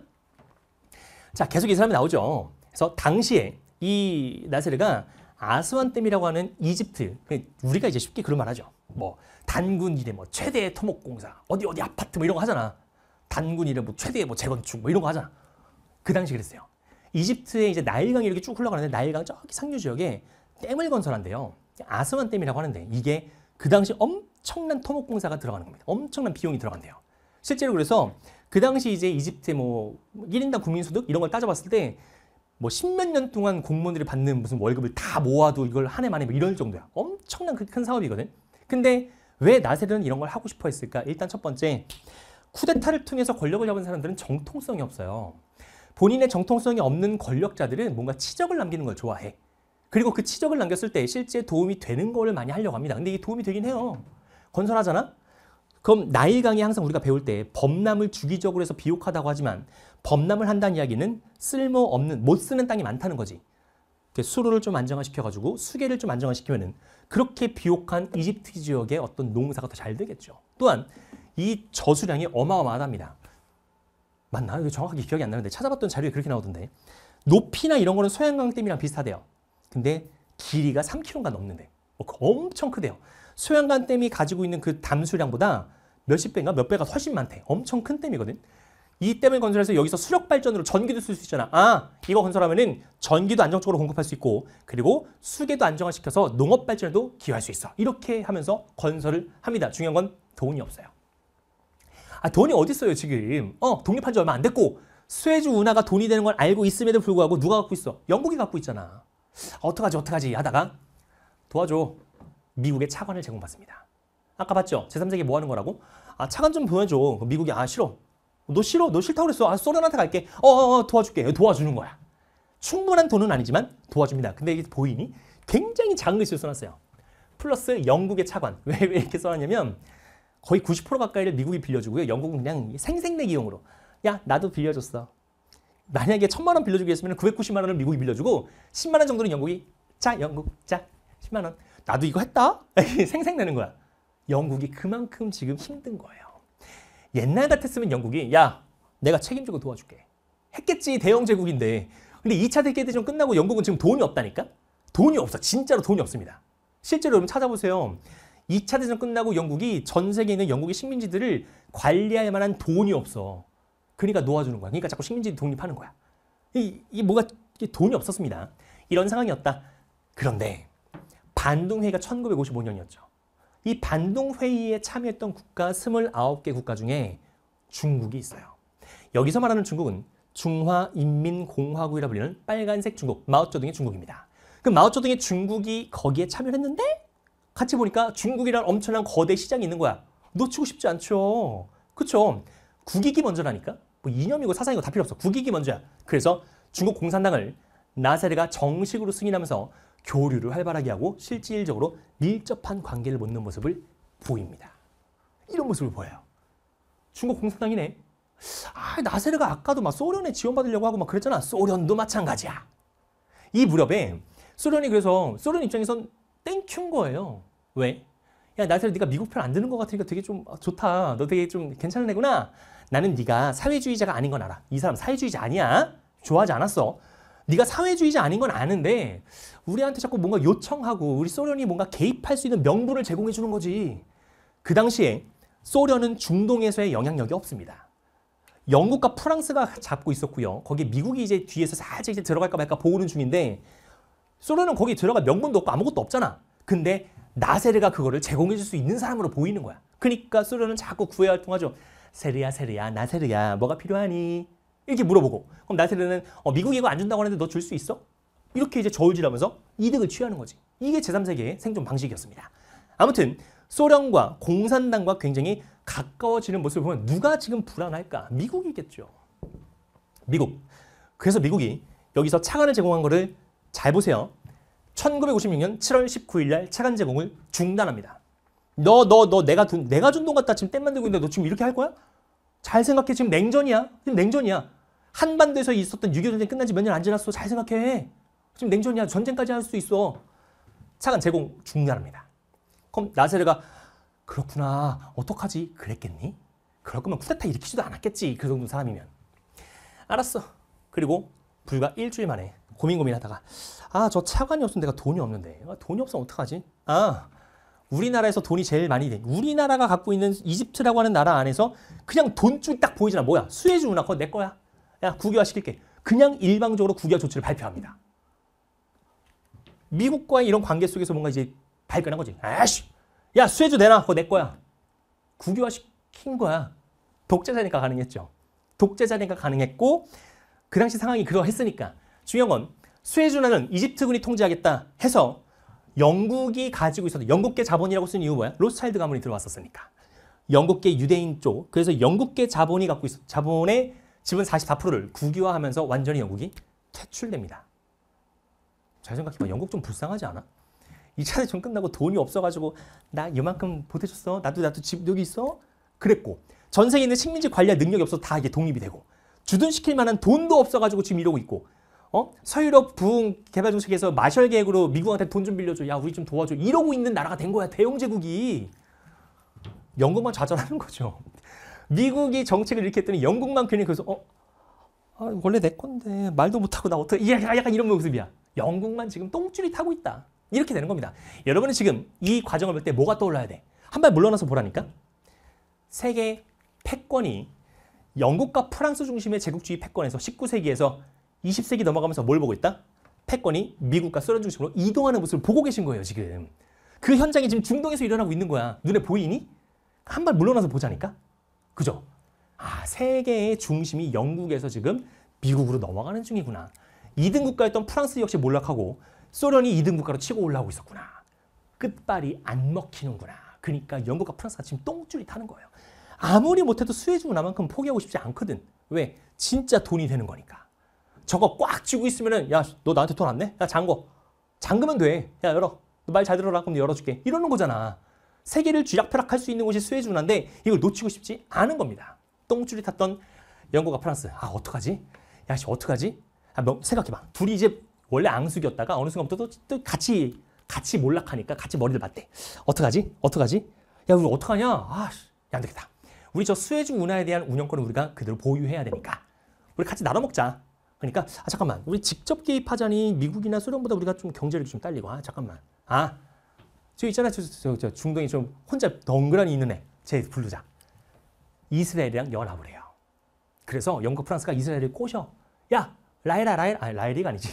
자 계속 이 사람이 나오죠. 그래서 당시에 이 나세르가 아스완댐이라고 하는 이집트 그 우리가 이제 쉽게 그런 말하죠. 뭐 단군 이래 뭐최대 토목공사 어디 어디 아파트 뭐 이런 거 하잖아. 단군 이래 뭐최대뭐 재건축 뭐 이런 거 하잖아. 그 당시 그랬어요. 이집트에 이제 나일강이 이렇게 쭉 흘러가는데 나일강 저기 상류 지역에 댐을 건설한대요. 아스완댐이라고 하는데 이게 그 당시 엄청난 토목공사가 들어가는 겁니다. 엄청난 비용이 들어간대요. 실제로 그래서 그 당시 이제 이집트 뭐 1인당 국민소득 이런 걸 따져봤을 때 뭐 십몇 년 동안 공무원들이 받는 무슨 월급을 다 모아도 이걸 한 해 만에 뭐 이런 정도야. 엄청난 그 큰 사업이거든. 근데 왜 나세르는 이런 걸 하고 싶어 했을까? 일단 첫 번째, 쿠데타를 통해서 권력을 잡은 사람들은 정통성이 없어요. 본인의 정통성이 없는 권력자들은 뭔가 치적을 남기는 걸 좋아해. 그리고 그 치적을 남겼을 때 실제 도움이 되는 거를 많이 하려고 합니다. 근데 이게 도움이 되긴 해요. 건설하잖아? 그럼 나일강이 항상 우리가 배울 때 범람을 주기적으로 해서 비옥하다고 하지만 범람을 한다는 이야기는 쓸모없는, 못 쓰는 땅이 많다는 거지. 수로를 좀 안정화시켜가지고 수계를 좀 안정화시키면은 그렇게 비옥한 이집트 지역의 어떤 농사가 더 잘 되겠죠. 또한 이 저수량이 어마어마하답니다. 맞나? 이 정확하게 기억이 안 나는데 찾아봤던 자료에 그렇게 나오던데. 높이나 이런 거는 소양강 댐이랑 비슷하대요. 근데 길이가 3km가 넘는데 어, 그 엄청 크대요. 소양강 댐이 가지고 있는 그 담수량보다 몇십 배인가 몇 배가 훨씬 많대. 엄청 큰 댐이거든. 이 댐을 건설해서 여기서 수력 발전으로 전기도 쓸 수 있잖아. 아, 이거 건설하면은 전기도 안정적으로 공급할 수 있고, 그리고 수계도 안정화시켜서 농업 발전에도 기여할 수 있어. 이렇게 하면서 건설을 합니다. 중요한 건 돈이 없어요. 아, 돈이 어디 있어요 지금? 어, 독립한 지 얼마 안 됐고 스웨즈 운하가 돈이 되는 걸 알고 있음에도 불구하고 누가 갖고 있어? 영국이 갖고 있잖아. 어떡하지 어떡하지 하다가 도와줘. 미국의 차관을 제공받습니다. 아까 봤죠? 제3세계 뭐 하는 거라고? 아 차관 좀 보내줘. 그 미국이 아 싫어. 너 싫어. 너 싫다고 그랬어. 아 소련한테 갈게. 어어 어, 어, 도와줄게. 도와주는 거야. 충분한 돈은 아니지만 도와줍니다. 근데 이게 보이니? 굉장히 작은 글씨로 써놨어요. 플러스 영국의 차관. 왜, 왜 이렇게 써놨냐면 거의 90% 가까이를 미국이 빌려주고요. 영국은 그냥 생색내기용으로. 야 나도 빌려줬어. 만약에 천만 원 빌려주기 위으면 990만 그 원을 미국이 빌려주고 10만 원 정도는 영국이 자 영국 자 10만 원 나도 이거 했다 생생내는 거야. 영국이 그만큼 지금 힘든 거예요. 옛날 같았으면 영국이 야 내가 책임지고 도와줄게. 했겠지 대영 제국인데 근데 2차 대기대전 끝나고 영국은 지금 돈이 없다니까? 돈이 없어. 진짜로 돈이 없습니다. 실제로 여러분 찾아보세요. 2차 대전 끝나고 영국이 전 세계에 있는 영국의 식민지들을 관리할 만한 돈이 없어. 그러니까 놓아주는 거야. 그러니까 자꾸 식민지 독립하는 거야. 이, 이 뭐가 이게 돈이 없었습니다. 이런 상황이었다. 그런데 반동회의가 1955년이었죠. 이 반동회의에 참여했던 국가 29개 국가 중에 중국이 있어요. 여기서 말하는 중국은 중화인민공화국이라 불리는 빨간색 중국, 마오쩌둥의 중국입니다. 그 마오쩌둥의 중국이 거기에 참여를 했는데 같이 보니까 중국이란 엄청난 거대 시장이 있는 거야. 놓치고 싶지 않죠. 그쵸? 국익이 먼저라니까. 뭐 이념이고 사상이고 다 필요 없어. 국익이 먼저야. 그래서 중국 공산당을 나세르가 정식으로 승인하면서 교류를 활발하게 하고 실질적으로 밀접한 관계를 묻는 모습을 보입니다. 이런 모습을 보여요. 중국 공산당이네. 아, 나세르가 아까도 막 소련에 지원받으려고 하고 막 그랬잖아. 소련도 마찬가지야. 이 무렵에 소련이 그래서 소련 입장에선 땡큐인 거예요. 왜? 야, 나세르 네가 미국 편 안 드는 것 같으니까 되게 좀 좋다. 너 되게 좀 괜찮은 애구나. 나는 네가 사회주의자가 아닌 건 알아. 이 사람 사회주의자 아니야. 좋아하지 않았어. 네가 사회주의자 아닌 건 아는데 우리한테 자꾸 뭔가 요청하고 우리 소련이 뭔가 개입할 수 있는 명분을 제공해 주는 거지. 그 당시에 소련은 중동에서의 영향력이 없습니다. 영국과 프랑스가 잡고 있었고요. 거기 미국이 이제 뒤에서 살짝 이제 들어갈까 말까 보고는 중인데 소련은 거기 들어갈 명분도 없고 아무것도 없잖아. 근데 나세르가 그거를 제공해 줄 수 있는 사람으로 보이는 거야. 그러니까 소련은 자꾸 구애 활동하죠. 세리야 세리야 나세르야 뭐가 필요하니? 이렇게 물어보고 그럼 나세르는 어, 미국이 이거 안 준다고 하는데 너 줄 수 있어? 이렇게 이제 저울질하면서 이득을 취하는 거지. 이게 제3세계의 생존 방식이었습니다. 아무튼 소련과 공산당과 굉장히 가까워지는 모습을 보면 누가 지금 불안할까? 미국이겠죠. 미국. 그래서 미국이 여기서 차관을 제공한 거를 잘 보세요. 1956년 7월 19일 날 차관 제공을 중단합니다. 너 너 너 내가 돈 내가 준돈 갖다 지금 땜 만들고 있는데 너 지금 이렇게 할 거야? 잘 생각해. 지금 냉전이야. 지금 냉전이야. 한반도에서 있었던 6.25 전쟁 끝난 지 몇 년 안 지났어. 잘 생각해. 지금 냉전이야. 전쟁까지 할 수 있어. 차관 제공 중요합니다. 그럼 나세르가 그렇구나. 어떡하지? 그랬겠니? 그럴 거면 쿠데타 일으키지도 않았겠지. 그 정도 사람이면. 알았어. 그리고 불과 일주일 만에 고민 고민하다가 아 저 차관이 없으면 내가 돈이 없는데 아, 돈이 없으면 어떡하지? 아 우리나라에서 돈이 제일 많이 된 우리나라가 갖고 있는 이집트라고 하는 나라 안에서 그냥 돈줄 딱 보이잖아. 뭐야? 수에즈 운하 그거 내 거야. 야 국유화 시킬게. 그냥 일방적으로 국유화 조치를 발표합니다. 미국과의 이런 관계 속에서 뭔가 이제 발끈한 거지. 아씨, 야 수에즈 내놔. 그거 내 거야. 국유화 시킨 거야. 독재자니까 가능했죠. 독재자니까 가능했고 그 당시 상황이 그러했으니까 중요한 건 수에즈나는 이집트군이 통제하겠다 해서 영국이 가지고 있었던 영국계 자본이라고 쓴 이유 뭐야? 로스차일드 가문이 들어왔었으니까. 영국계 유대인 쪽. 그래서 영국계 자본이 갖고 있어 자본의 지분 44%를 국유화하면서 완전히 영국이 퇴출됩니다. 잘 생각해봐. 영국 좀 불쌍하지 않아? 2차 대전 끝나고 돈이 없어가지고 나 이만큼 보태줬어. 나도 나도 집 여기 있어. 그랬고 전세계 있는 식민지 관리 능력이 없어서 다 이게 독립이 되고 주둔시킬 만한 돈도 없어가지고 지금 이러고 있고 어? 서유럽 부흥 개발 정책에서 마셜 계획으로 미국한테 돈 좀 빌려줘. 야, 우리 좀 도와줘. 이러고 있는 나라가 된 거야. 대영 제국이. 영국만 좌절하는 거죠. 미국이 정책을 이렇게 했더니 영국만 괜히 그래서 어? 아, 원래 내 건데 말도 못하고 나 어떻게 약간 이런 모습이야. 영국만 지금 똥줄이 타고 있다. 이렇게 되는 겁니다. 여러분은 지금 이 과정을 볼 때 뭐가 떠올라야 돼? 한발 물러나서 보라니까. 세계 패권이 영국과 프랑스 중심의 제국주의 패권에서 19세기에서 20세기 넘어가면서 뭘 보고 있다? 패권이 미국과 소련 중심으로 이동하는 모습을 보고 계신 거예요, 지금. 그 현장이 지금 중동에서 일어나고 있는 거야. 눈에 보이니? 한 발 물러나서 보자니까? 그죠? 아, 세계의 중심이 영국에서 지금 미국으로 넘어가는 중이구나. 2등 국가였던 프랑스 역시 몰락하고 소련이 2등 국가로 치고 올라오고 있었구나. 끝발이 안 먹히는구나. 그러니까 영국과 프랑스가 지금 똥줄이 타는 거예요. 아무리 못해도 수혜주 문화만큼 포기하고 싶지 않거든. 왜? 진짜 돈이 되는 거니까. 저거 꽉 쥐고 있으면은 야너 나한테 돈 안 내? 야 잠궈. 잠그면 돼. 야 열어. 너 말 잘 들어라. 그럼 열어줄게. 이러는 거잖아. 세계를 쥐락펴락할 수 있는 곳이 스웨즈 운하인데 이걸 놓치고 싶지 않은 겁니다. 똥줄이 탔던 영국과 프랑스. 아 어떡하지? 야 씨 어떡하지? 아, 뭐, 생각해봐. 둘이 이제 원래 앙숙이었다가 어느 순간부터 또, 또 같이 같이 몰락하니까 같이 머리를 맞대. 어떡하지? 어떡하지? 야 우리 어떡하냐? 아씨 안 되겠다. 우리 저 스웨즈 운하에 대한 운영권을 우리가 그대로 보유해야 되니까 우리 같이 나눠 먹자. 그러니까 아 잠깐만 우리 직접 개입하자니 미국이나 소련보다 우리가 좀경제력이좀 딸리고 아 잠깐만 아저 있잖아 저, 저, 저 중동에 좀 혼자 덩그러니 있는 애제 부르자 이스라엘이랑 연합을 해요 그래서 영국 프랑스가 이스라엘을 꼬셔 야 라엘아 라엘 아 라엘이가 아니지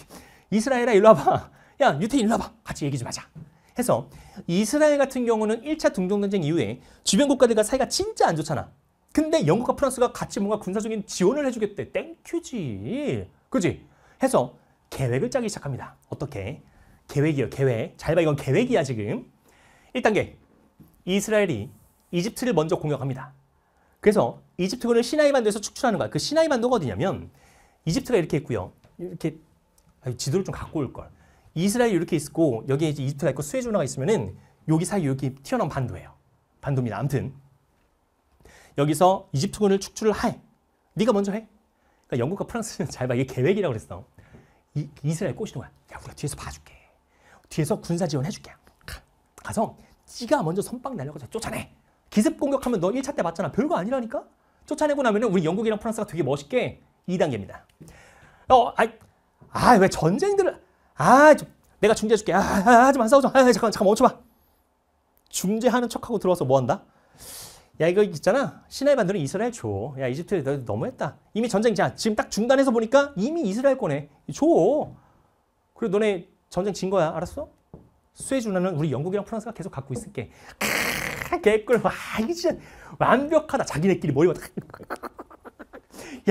이스라엘아 일로 와봐 야 유태 일로 와봐 같이 얘기 좀 하자 해서 이스라엘 같은 경우는 1차 등종 전쟁 이후에 주변 국가들과 사이가 진짜 안 좋잖아 근데 영국과 프랑스가 같이 뭔가 군사적인 지원을 해주겠대. 땡큐지. 그지? 해서 계획을 짜기 시작합니다. 어떻게? 계획이요, 계획. 잘 봐, 이건 계획이야, 지금. 1단계. 이스라엘이 이집트를 먼저 공격합니다. 그래서 이집트군을 시나이 반도에서 축출하는 거야. 그 시나이 반도가 어디냐면 이집트가 이렇게 있고요. 이렇게 지도를 좀 갖고 올 걸. 이스라엘이 이렇게 있고 여기에 이제 이집트가 있고 스웨즈운하가 있으면은 여기 사이 이렇게 튀어나온 반도예요. 반도입니다. 아무튼 여기서 이집트군을 축출을 해. 네가 먼저 해. 그러니까 영국과 프랑스는 잘 봐. 이게 계획이라고 그랬어. 이, 이스라엘 꼬시는 거야. 야, 우리가 뒤에서 봐줄게. 뒤에서 군사 지원해줄게. 가서 지가 먼저 선빵 날려고 쫓아내. 기습 공격하면 너 1차 때 맞잖아. 별거 아니라니까? 쫓아내고 나면 우리 영국이랑 프랑스가 되게 멋있게 2단계입니다. 어, 아이, 아, 왜 전쟁들을, 아, 좀, 내가 중재해줄게. 아, 아 하지 아, 마, 싸우자. 아, 잠깐, 잠깐, 멈춰봐. 중재하는 척하고 들어와서 뭐 한다? 야 이거 있잖아 시나이 반도는 이스라엘 줘. 야 이집트 너 너무했다. 이미 전쟁 자 지금 딱 중단해서 보니까 이미 이스라엘 거네. 줘. 그리고 너네 전쟁 진 거야. 알았어? 수에즈 운는 우리 영국이랑 프랑스가 계속 갖고 있을게. 아, 개꿀. 와 이게 진짜 완벽하다. 자기네끼리 모이야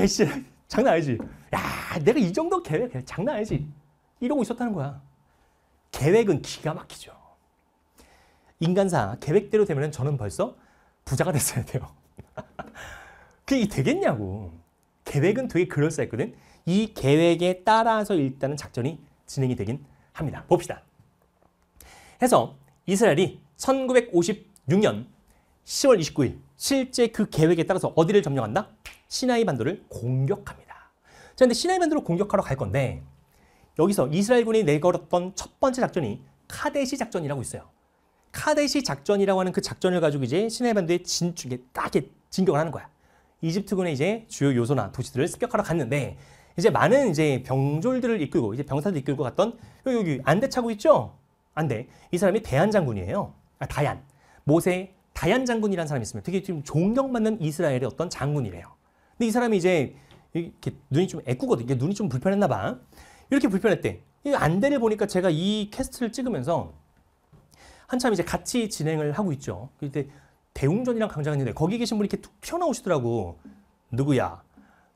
씨. 장난 아니지. 야 내가 이 정도 계획 장난 아니지. 이러고 있었다는 거야. 계획은 기가 막히죠. 인간사 계획대로 되면 저는 벌써 부자가 됐어야 돼요. 그게 되겠냐고. 계획은 되게 그럴싸했거든. 이 계획에 따라서 일단은 작전이 진행이 되긴 합니다. 봅시다. 해서 이스라엘이 1956년 10월 29일 실제 그 계획에 따라서 어디를 점령한다? 시나이 반도를 공격합니다. 자, 근데 시나이 반도를 공격하러 갈 건데 여기서 이스라엘군이 내걸었던 첫 번째 작전이 카데시 작전이라고 있어요. 카데시 작전이라고 하는 그 작전을 가지고 이제 시내반도에 진축에딱 진격을 하는 거야. 이집트군의 이제 주요 요소나 도시들을 습격하러 갔는데 이제 많은 이제 병졸들을 이끌고 이제 병사들 이끌고 갔던 여기, 여기 안대 차고 있죠? 안대. 이 사람이 대한 장군이에요. 아, 다얀. 모세 다얀 장군이라는 사람이 있습니다. 되게 좀 존경받는 이스라엘의 어떤 장군이래요. 근데 이 사람이 이제 이렇게 눈이 좀 애꾸거든. 이게 눈이 좀 불편했나 봐. 이렇게 불편했대. 이 안대를 보니까 제가 이 캐스트를 찍으면서 한참 이제 같이 진행을 하고 있죠. 그때 대웅전이랑 강장인데 거기 계신 분이 이렇게 툭 튀어나오시더라고. 누구야?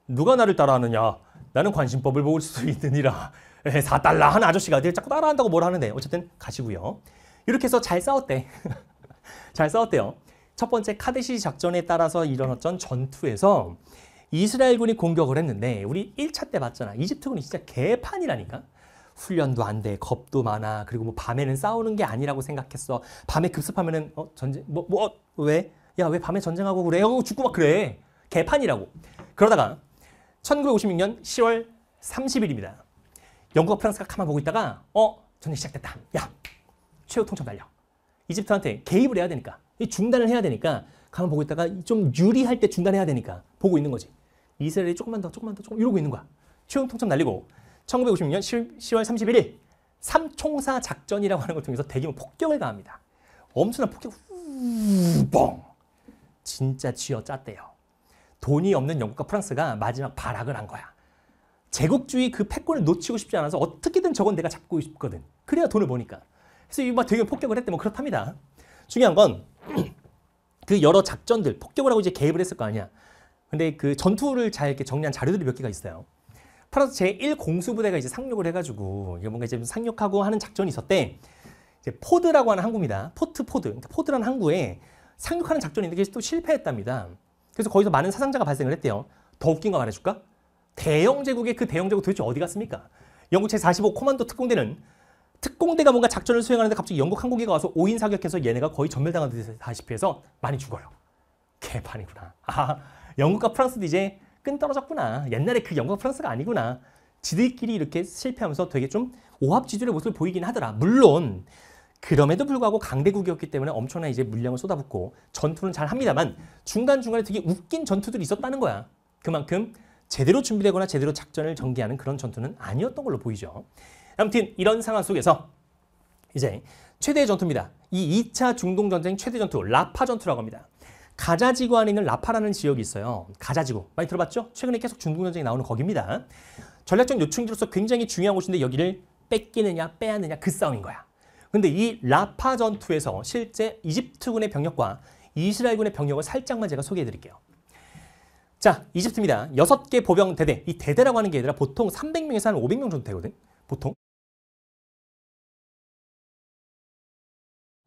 누가 나를 따라하느냐? 나는 관심법을 모을 수 있느니라. 4달러 하 아저씨가 자꾸 따라한다고 뭘 하는데 어쨌든 가시고요. 이렇게 해서 잘 싸웠대. 잘 싸웠대요. 첫 번째 카데시 작전에 따라서 일어났던 전투에서 이스라엘군이 공격을 했는데 우리 1차 때 봤잖아. 이집트군이 진짜 개판이라니까. 훈련도 안 돼, 겁도 많아. 그리고 뭐 밤에는 싸우는 게 아니라고 생각했어. 밤에 급습하면은 어 전쟁 뭐뭐 뭐, 뭐 어, 왜? 야 왜 밤에 전쟁하고 그래? 어 죽고 막 그래. 개판이라고. 그러다가 1956년 10월 30일입니다. 영국과 프랑스가 가만 보고 있다가 어 전쟁 시작됐다. 야 최후 통첩 날려. 이집트한테 개입을 해야 되니까 중단을 해야 되니까 가만 보고 있다가 좀 유리할 때 중단해야 되니까 보고 있는 거지. 이스라엘이 조금만 더 조금만 더 조금 이러고 있는 거야. 최후 통첩 날리고 1956년 10월 31일 삼총사 작전이라고 하는 걸 통해서 대규모 폭격을 가합니다. 엄청난 폭격 뻥 진짜 쥐어짰대요. 돈이 없는 영국과 프랑스가 마지막 발악을 한 거야. 제국주의 그 패권을 놓치고 싶지 않아서 어떻게든 저건 내가 잡고 싶거든. 그래야 돈을 버니까. 그래서 이막 되게 폭격을 했대 뭐 그렇답니다. 중요한 건 그 여러 작전들 폭격을 하고 이제 개입을 했을 거 아니야. 근데 그 전투를 잘 이렇게 정리한 자료들이 몇 개가 있어요. 프랑스 제1공수부대가 이제 상륙을 해가지고 이게 뭔가 이제 상륙하고 하는 작전이 있었대. 이제 포드라고 하는 항구입니다. 포트 포드. 그러니까 포드라는 항구에 상륙하는 작전인데 그게 또 실패했답니다. 그래서 거기서 많은 사상자가 발생을 했대요. 더 웃긴 거 말해줄까? 대영 제국의 그 대영 제국 도대체 어디 갔습니까? 영국 제45 코만도 특공대는 특공대가 뭔가 작전을 수행하는데 갑자기 영국 항공기가 와서 5인 사격해서 얘네가 거의 전멸당하다시피 한듯 해서 많이 죽어요. 개판이구나. 아, 영국과 프랑스도 이제 끈 떨어졌구나. 옛날에 그 영국 프랑스가 아니구나. 지들끼리 이렇게 실패하면서 되게 좀 오합지졸의 모습을 보이긴 하더라. 물론 그럼에도 불구하고 강대국이었기 때문에 엄청난 이제 물량을 쏟아붓고 전투는 잘 합니다만 중간중간에 되게 웃긴 전투들이 있었다는 거야. 그만큼 제대로 준비되거나 제대로 작전을 전개하는 그런 전투는 아니었던 걸로 보이죠. 아무튼 이런 상황 속에서 이제 최대의 전투입니다. 이 2차 중동전쟁 최대 전투 라파 전투라고 합니다. 가자지구 안에 있는 라파라는 지역이 있어요. 가자지구 많이 들어봤죠? 최근에 계속 중국 전쟁이 나오는 거기입니다. 전략적 요충지로서 굉장히 중요한 곳인데 여기를 뺏기느냐 빼앗느냐 그 싸움인 거야. 근데 이 라파 전투에서 실제 이집트군의 병력과 이스라엘군의 병력을 살짝만 제가 소개해드릴게요. 자, 이집트입니다. 여섯 개 보병 대대. 이 대대라고 하는 게 아니라 보통 300명에서 한 500명 정도 되거든. 보통.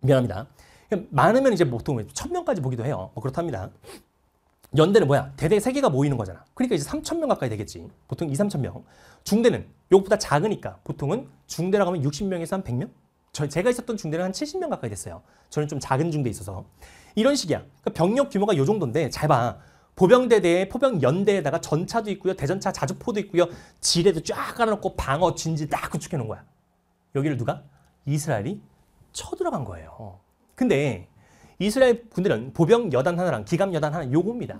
미안합니다. 그러니까 많으면 이제 보통 천명까지 보기도 해요. 뭐 그렇답니다. 연대는 뭐야? 대대 세개가 모이는 거잖아. 그러니까 이제 3천명 가까이 되겠지. 보통 2, 3천명. 중대는 요것보다 작으니까 보통은 중대라고 하면 60명에서 한 100명? 저, 제가 있었던 중대는 한 70명 가까이 됐어요. 저는 좀 작은 중대 있어서. 이런 식이야. 그러니까 병력 규모가 요 정도인데 잘 봐. 보병대대에 포병연대에다가 전차도 있고요. 대전차 자주포도 있고요. 지뢰도 쫙 깔아놓고 방어 진지 딱 구축해 놓은 거야. 여기를 누가? 이스라엘이 쳐들어간 거예요. 근데 이스라엘 군들은 보병 여단 하나랑 기갑 여단 하나 요겁니다.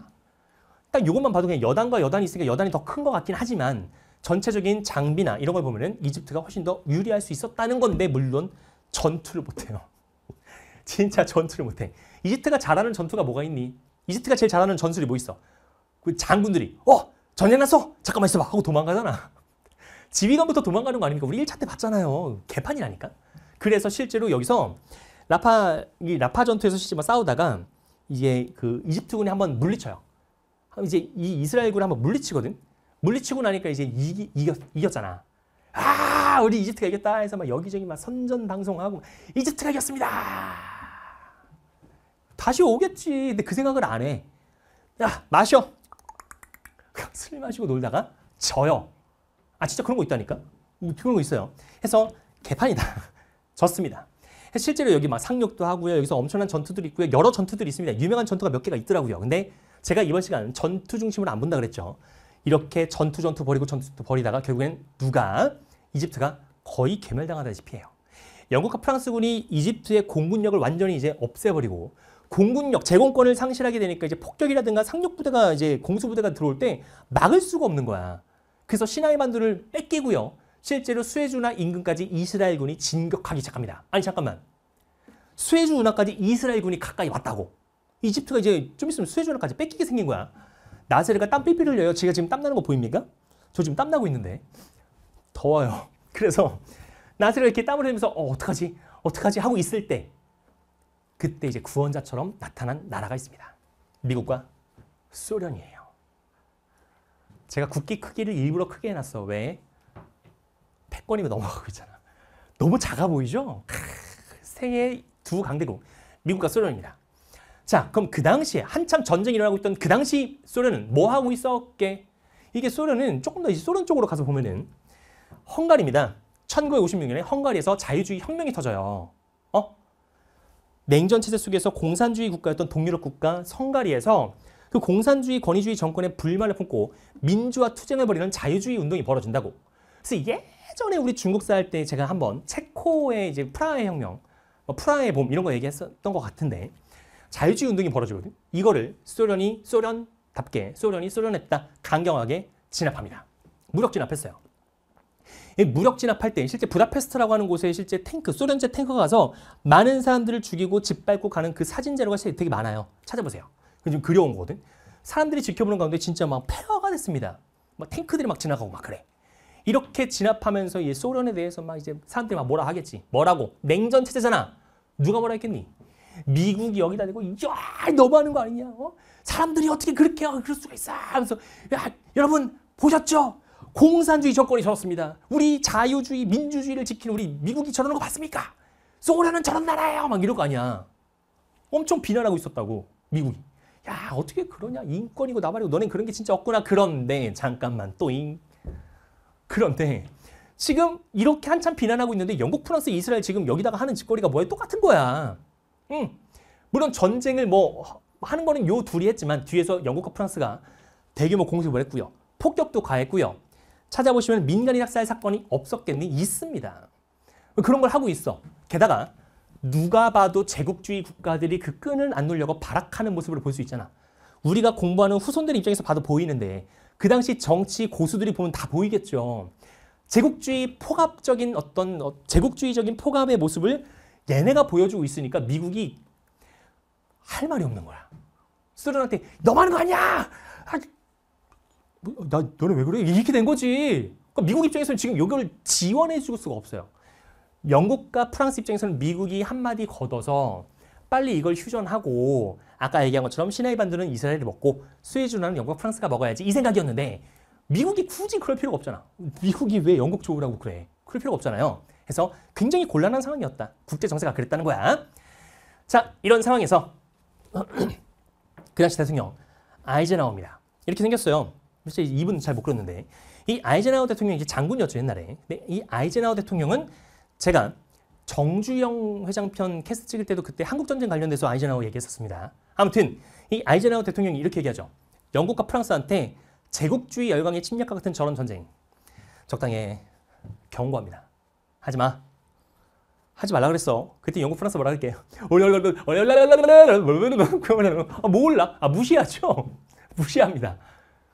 딱 요것만 봐도 그냥 여단과 여단이 있으니까 여단이 더 큰 것 같긴 하지만 전체적인 장비나 이런 걸 보면은 이집트가 훨씬 더 유리할 수 있었다는 건데 물론 전투를 못해요. 진짜 전투를 못해. 이집트가 잘하는 전투가 뭐가 있니? 이집트가 제일 잘하는 전술이 뭐 있어? 그 장군들이 어 전쟁 났어 잠깐만 있어봐 하고 도망가잖아. 지휘관부터 도망가는 거 아닙니까? 우리 1차 때 봤잖아요. 개판이라니까. 그래서 실제로 여기서 라파 이 라파 전투에서 실제 싸우다가 이제 그 이집트군이 한번 물리쳐요. 이제 이 이스라엘군을 한번 물리치거든. 물리치고 나니까 이제 이기, 이겼, 이겼잖아. 아, 우리 이집트가 이겼다 해서 막 여기저기 막 선전 방송하고 이집트가 이겼습니다. 다시 오겠지. 근데 그 생각을 안 해. 야, 마셔. 술 마시고 놀다가 져요. 아, 진짜 그런 거 있다니까. 뭐 그런 거 있어요. 해서 개판이다. 졌습니다. 실제로 여기 막 상륙도 하고요. 여기서 엄청난 전투들이 있고요. 여러 전투들이 있습니다. 유명한 전투가 몇 개가 있더라고요. 근데 제가 이번 시간 전투 중심으로 안 본다 그랬죠. 이렇게 전투 전투 버리고 전투 버리다가 결국엔 누가 이집트가 거의 괴멸당하다시피 해요. 영국과 프랑스군이 이집트의 공군력을 완전히 이제 없애버리고 공군력 제공권을 상실하게 되니까 이제 폭격이라든가 상륙 부대가 이제 공수 부대가 들어올 때 막을 수가 없는 거야. 그래서 시나이 반도를 뺏기고요. 실제로 스웨즈나 인근까지 이스라엘군이 진격하기 시작합니다. 아니 잠깐만. 스웨즈 운하까지 이스라엘군이 가까이 왔다고. 이집트가 이제 좀 있으면 스웨즈 운하까지 뺏기게 생긴 거야. 나세르가 땀 삐삐 흘려요. 제가 지금 땀나는 거 보입니까? 저 지금 땀나고 있는데. 더워요. 그래서 나세르가 이렇게 땀을 흘리면서 어, 어떡하지? 어떡하지? 하고 있을 때 그때 이제 구원자처럼 나타난 나라가 있습니다. 미국과 소련이에요. 제가 국기 크기를 일부러 크게 해놨어. 왜? 패권이 넘어가고 있잖아. 너무 작아 보이죠? 크, 세계두 강대국, 미국과 소련입니다. 자, 그럼 그 당시에 한참 전쟁이 일어나고 있던 그 당시 소련은 뭐 하고 있었게? 이게 소련은 조금 더 이제 소련 쪽으로 가서 보면은 헝가리입니다. 1956년에 헝가리에서 자유주의 혁명이 터져요. 어? 냉전 체제 속에서 공산주의 국가였던 동유럽 국가 성가리에서 그 공산주의 권위주의 정권의 불만을 품고 민주화 투쟁을 벌이는 자유주의 운동이 벌어진다고. 그래서 이게 예전에 우리 중국사 할 때 제가 한번 체코의 이제 프라하의 혁명, 뭐 프라하의 봄 이런 거 얘기했었던 것 같은데 자유주의 운동이 벌어지거든. 요 이거를 소련이 소련답게 소련이 소련했다 강경하게 진압합니다. 무력 진압했어요. 무력 진압할 때 실제 부다페스트라고 하는 곳에 실제 탱크, 소련제 탱크가 가서 많은 사람들을 죽이고 짓밟고 가는 그 사진 자료가 실 되게 많아요. 찾아보세요. 좀 그려온 거거든. 사람들이 지켜보는 가운데 진짜 막 폐허가 됐습니다. 막 탱크들이 막 지나가고 막 그래. 이렇게 진압하면서 이 소련에 대해서 막 이제 사람들이 막 뭐라 하겠지. 뭐라고? 냉전 체제잖아. 누가 뭐라 했겠니? 미국이 여기다 대고 야 너무하는 거 아니냐? 어? 사람들이 어떻게 그렇게 하고 어, 그럴 수가 있어? 하면서 야 여러분 보셨죠? 공산주의 정권이 저렇습니다. 우리 자유주의 민주주의를 지키는 우리 미국이 저러는 거 봤습니까? 소련은 저런 나라예요. 막 이럴 거 아니야. 엄청 비난하고 있었다고 미국이. 야 어떻게 그러냐 인권이고 나발이고 너넨 그런 게 진짜 없구나. 그런데 잠깐만 또 인, 그런데 지금 이렇게 한참 비난하고 있는데 영국, 프랑스, 이스라엘 지금 여기다가 하는 짓거리가 뭐예요? 똑같은 거야. 음. 물론 전쟁을 뭐 하는 거는 요 둘이 했지만 뒤에서 영국과 프랑스가 대규모 공습을 했고요. 폭격도 가했고요. 찾아보시면 민간인 학살 사건이 없었겠니? 있습니다. 그런 걸 하고 있어. 게다가 누가 봐도 제국주의 국가들이 그 끈을 안놓려고 발악하는 모습을 볼 수 있잖아. 우리가 공부하는 후손들 입장에서 봐도 보이는데 그 당시 정치 고수들이 보면 다 보이겠죠. 제국주의 포갑적인 어떤 어, 제국주의적인 포갑의 모습을 얘네가 보여주고 있으니까 미국이 할 말이 없는 거야. 스르한테 너무하거 아니야! 아, 뭐, 나 너네 왜 그래? 이렇게 된 거지. 그러니까 미국 입장에서는 지금 이걸 지원해 줄 수가 없어요. 영국과 프랑스 입장에서는 미국이 한마디 걷어서 빨리 이걸 휴전하고 아까 얘기한 것처럼 시나이 반도는 이스라엘이 먹고 스웨즈 운는 영국, 프랑스가 먹어야지 이 생각이었는데 미국이 굳이 그럴 필요가 없잖아. 미국이 왜 영국 좋으라고 그래? 그럴 필요가 없잖아요. 그래서 굉장히 곤란한 상황이었다. 국제 정세가 그랬다는 거야. 자, 이런 상황에서 그 당시 대통령 아이젠하워입니다. 이렇게 생겼어요. 글쎄 이분 잘못 그렸는데 이 아이젠하워 대통령이 장군이었죠 옛날에. 근데 이 아이젠하워 대통령은 제가 정주영 회장 편 캐스트 찍을 때도 그때 한국전쟁 관련돼서 아이젠하워 얘기했었습니다. 아무튼 이 아이젠하워 대통령이 이렇게 얘기하죠. 영국과 프랑스한테 제국주의 열강의 침략과 같은 저런 전쟁 적당히 경고합니다. 하지 마. 하지 말라 그랬어. 그때 영국 프랑스 뭐라 그럴게요 아, 몰라. 아 무시하죠. 무시합니다.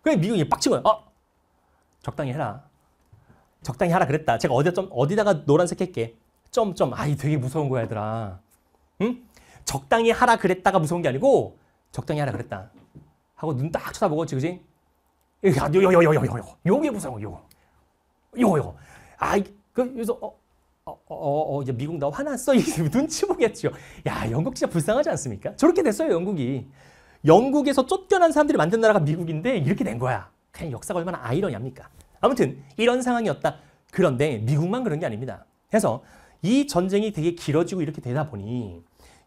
그래 미국이 빡치고요. 아 적당히 해라. 적당히 하라 그랬다. 제가 어디 좀 어디다가 노란색 할게. 점점 아이 되게 무서운 거야 얘들아. 응? 적당히 하라 그랬다가 무서운 게 아니고 적당히 하라 그랬다. 하고 눈 딱 쳐다보고 지그지? 야, 요, 요, 요, 요, 요, 요, 요게 무서거 요. 요, 요. 아, 그, 그래서, 어, 어, 어, 어, 어, 이제 미국 나 화났어. 눈치 보겠죠. 야, 영국 진짜 불쌍하지 않습니까? 저렇게 됐어요, 영국이. 영국에서 쫓겨난 사람들이 만든 나라가 미국인데 이렇게 된 거야. 그냥 역사가 얼마나 아이러니합니까? 아무튼 이런 상황이었다. 그런데 미국만 그런 게 아닙니다. 그래서 이 전쟁이 되게 길어지고 이렇게 되다 보니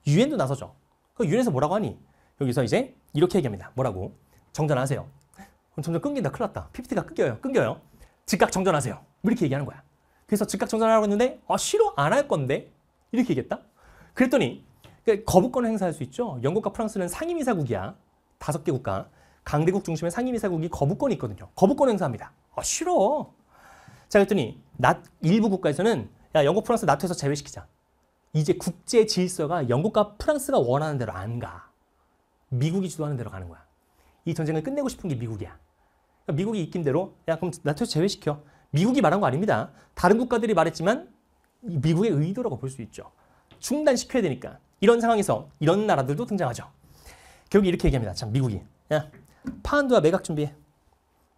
유엔도 나서죠. 그 유엔에서 뭐라고 하니? 여기서 이제 이렇게 얘기합니다. 뭐라고? 정전하세요. 그럼 점점 끊긴다. 큰일 났다. PPT가 끊겨요. 끊겨요. 즉각 정전하세요. 뭐 이렇게 얘기하는 거야. 그래서 즉각 정전하라고 했는데 아 싫어 안 할 건데 이렇게 얘기했다. 그랬더니 그 거부권을 행사할 수 있죠. 영국과 프랑스는 상임이사국이야. 다섯 개 국가. 강대국 중심의 상임이사국이 거부권이 있거든요. 거부권 행사합니다. 아 싫어. 자 그랬더니 낮 일부 국가에서는 야 영국 프랑스 나토에서 제외시키자. 이제 국제 질서가 영국과 프랑스가 원하는 대로 안 가. 미국이 주도하는 대로 가는 거야. 이 전쟁을 끝내고 싶은 게 미국이야. 그러니까 미국이 이김대로야 그럼 나토에서 제외시켜. 미국이 말한 거 아닙니다. 다른 국가들이 말했지만 미국의 의도라고 볼 수 있죠. 중단시켜야 되니까. 이런 상황에서 이런 나라들도 등장하죠. 결국 이렇게 얘기합니다. 참 미국이. 야파한도와 매각 준비해.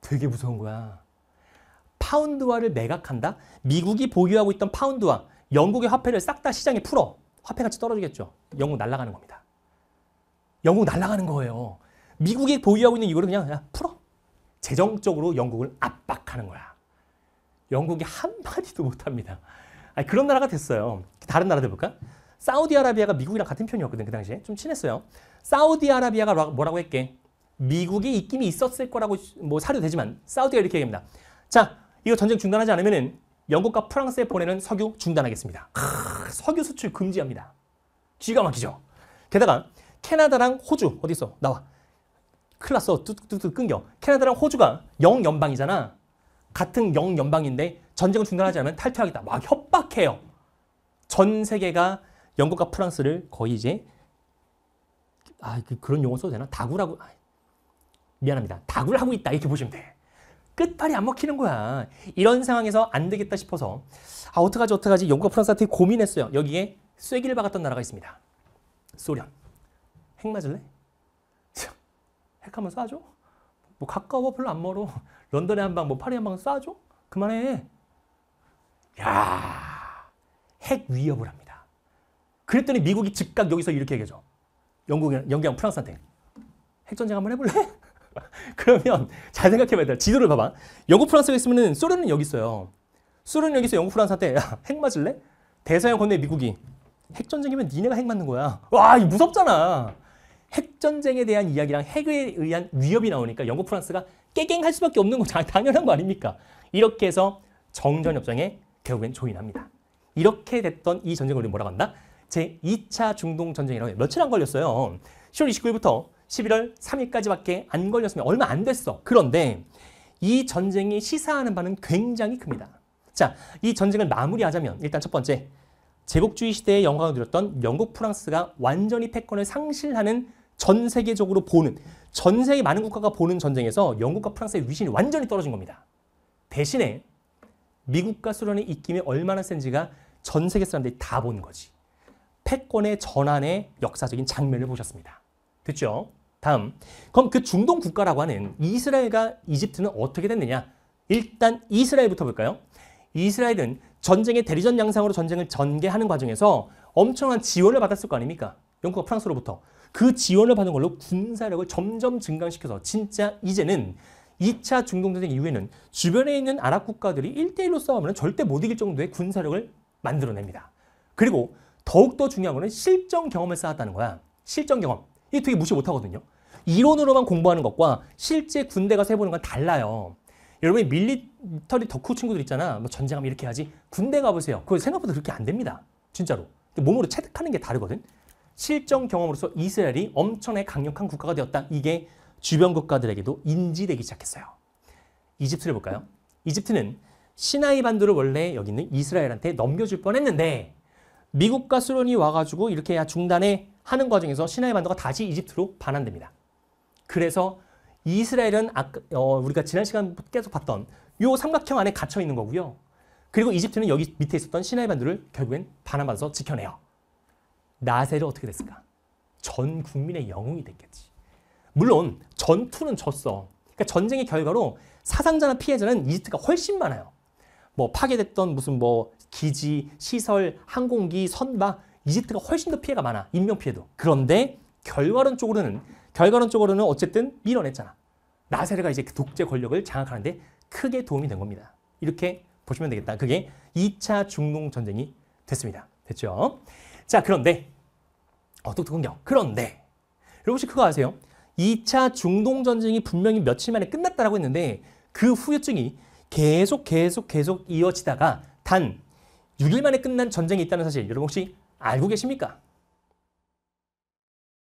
되게 무서운 거야. 파운드화를 매각한다? 미국이 보유하고 있던 파운드화, 영국의 화폐를 싹 다 시장에 풀어. 화폐같이 떨어지겠죠. 영국 날아가는 겁니다. 영국 날아가는 거예요. 미국이 보유하고 있는 이거를 그냥, 그냥 풀어. 재정적으로 영국을 압박하는 거야. 영국이 한마디도 못합니다. 아니, 그런 나라가 됐어요. 다른 나라들 볼까? 사우디아라비아가 미국이랑 같은 편이었거든, 그 당시에. 좀 친했어요. 사우디아라비아가 뭐라고 했게? 미국이 입김이 있었을 거라고 뭐 사료되지만 사우디가 이렇게 얘기합니다. 자, 이거 전쟁 중단하지 않으면 영국과 프랑스에 보내는 석유 중단하겠습니다. 크, 석유 수출 금지합니다. 기가 막히죠. 게다가 캐나다랑 호주 어디 있어? 나와. 클일 났어. 뚝뚝뚝 끊겨. 캐나다랑 호주가 영연방이잖아. 같은 영연방인데 전쟁을 중단하지 않으면 탈퇴하겠다. 막 협박해요. 전 세계가 영국과 프랑스를 거의 이제 아, 그, 런 용어 써도 되나? 다굴하고 미안합니다. 다굴하고 있다. 이렇게 보시면 돼. 끝발이 안 먹히는 거야. 이런 상황에서 안 되겠다 싶어서 아 어떡하지 어떡하지 영국과 프랑스가 되게 고민했어요. 여기에 쐐기를 박았던 나라가 있습니다. 소련. 핵 맞을래? 핵하면 쏴줘? 뭐 가까워 별로 안 멀어. 런던에 한 방, 뭐 파리 한방 쏴줘? 그만해. 야, 핵 위협을 합니다. 그랬더니 미국이 즉각 여기서 이렇게 얘기하죠. 영국이랑 영국이랑 프랑스한테 핵 전쟁 한번 해볼래? 그러면 잘 생각해봐야 돼. 지도를 봐봐. 영국 프랑스가 있으면 소련은 여기 있어요. 소련은 여기 있 영국 프랑스한테 야, 핵 맞을래? 대서양 건너 미국이 핵전쟁이면 니네가 핵 맞는 거야. 와, 무섭잖아. 핵전쟁에 대한 이야기랑 핵에 의한 위협이 나오니까 영국 프랑스가 깨갱할 수밖에 없는 거 당연한 거 아닙니까? 이렇게 해서 정전협정에 결국엔 조인합니다. 이렇게 됐던 이 전쟁을 우리 뭐라고 한다? 제2차 중동전쟁이라고 며칠 안 걸렸어요. 10월 29일부터 11월 3일까지밖에 안 걸렸으면 얼마 안 됐어. 그런데 이 전쟁이 시사하는 바는 굉장히 큽니다. 자, 이 전쟁을 마무리하자면 일단 첫 번째, 제국주의 시대의 영광을 누렸던 영국, 프랑스가 완전히 패권을 상실하는 전 세계적으로 보는 전 세계 많은 국가가 보는 전쟁에서 영국과 프랑스의 위신이 완전히 떨어진 겁니다. 대신에 미국과 소련의 입김이 얼마나 센지가 전 세계 사람들이 다 본 거지. 패권의 전환의 역사적인 장면을 보셨습니다. 됐죠? 다음, 그럼 그 중동 국가라고 하는 이스라엘과 이집트는 어떻게 됐느냐? 일단 이스라엘부터 볼까요? 이스라엘은 전쟁의 대리전 양상으로 전쟁을 전개하는 과정에서 엄청난 지원을 받았을 거 아닙니까? 영국과 프랑스로부터. 그 지원을 받은 걸로 군사력을 점점 증강시켜서 진짜 이제는 2차 중동전쟁 이후에는 주변에 있는 아랍 국가들이 1대1로 싸우면 절대 못 이길 정도의 군사력을 만들어냅니다. 그리고 더욱더 중요한 거는 실전 경험을 쌓았다는 거야. 실전 경험. 이 되게 무시 못하거든요. 이론으로만 공부하는 것과 실제 군대 가서 해보는 건 달라요. 여러분이 밀리터리 덕후 친구들 있잖아. 뭐 전쟁하면 이렇게 하지. 군대 가보세요. 그거 생각보다 그렇게 안 됩니다. 진짜로. 몸으로 체득하는 게 다르거든. 실전 경험으로서 이스라엘이 엄청나게 강력한 국가가 되었다. 이게 주변 국가들에게도 인지되기 시작했어요. 이집트를 볼까요? 이집트는 시나이 반도를 원래 여기 있는 이스라엘한테 넘겨줄 뻔했는데 미국과 수론이 와가지고 이렇게 야 중단해 하는 과정에서 시나이 반도가 다시 이집트로 반환됩니다. 그래서 이스라엘은 아까, 어, 우리가 지난 시간 계속 봤던 요 삼각형 안에 갇혀 있는 거고요. 그리고 이집트는 여기 밑에 있었던 시나이 반도를 결국엔 반환받아서 지켜내요. 나세를 어떻게 됐을까? 전 국민의 영웅이 됐겠지. 물론 전투는 졌어. 그러니까 전쟁의 결과로 사상자나 피해자는 이집트가 훨씬 많아요. 뭐 파괴됐던 무슨 뭐 기지, 시설, 항공기, 선박 이집트가 훨씬 더 피해가 많아. 인명피해도. 그런데 결과론쪽으로는 결과론적으로는 어쨌든 밀어냈잖아. 나세르가 이제 그 독재 권력을 장악하는데 크게 도움이 된 겁니다. 이렇게 보시면 되겠다. 그게 2차 중동 전쟁이 됐습니다. 됐죠? 자, 그런데 어, 똑똑군요. 그런데 여러분 혹시 그거 아세요? 2차 중동 전쟁이 분명히 며칠 만에 끝났다라고 했는데 그 후유증이 계속 계속 계속 이어지다가 단 6일 만에 끝난 전쟁이 있다는 사실 여러분 혹시 알고 계십니까?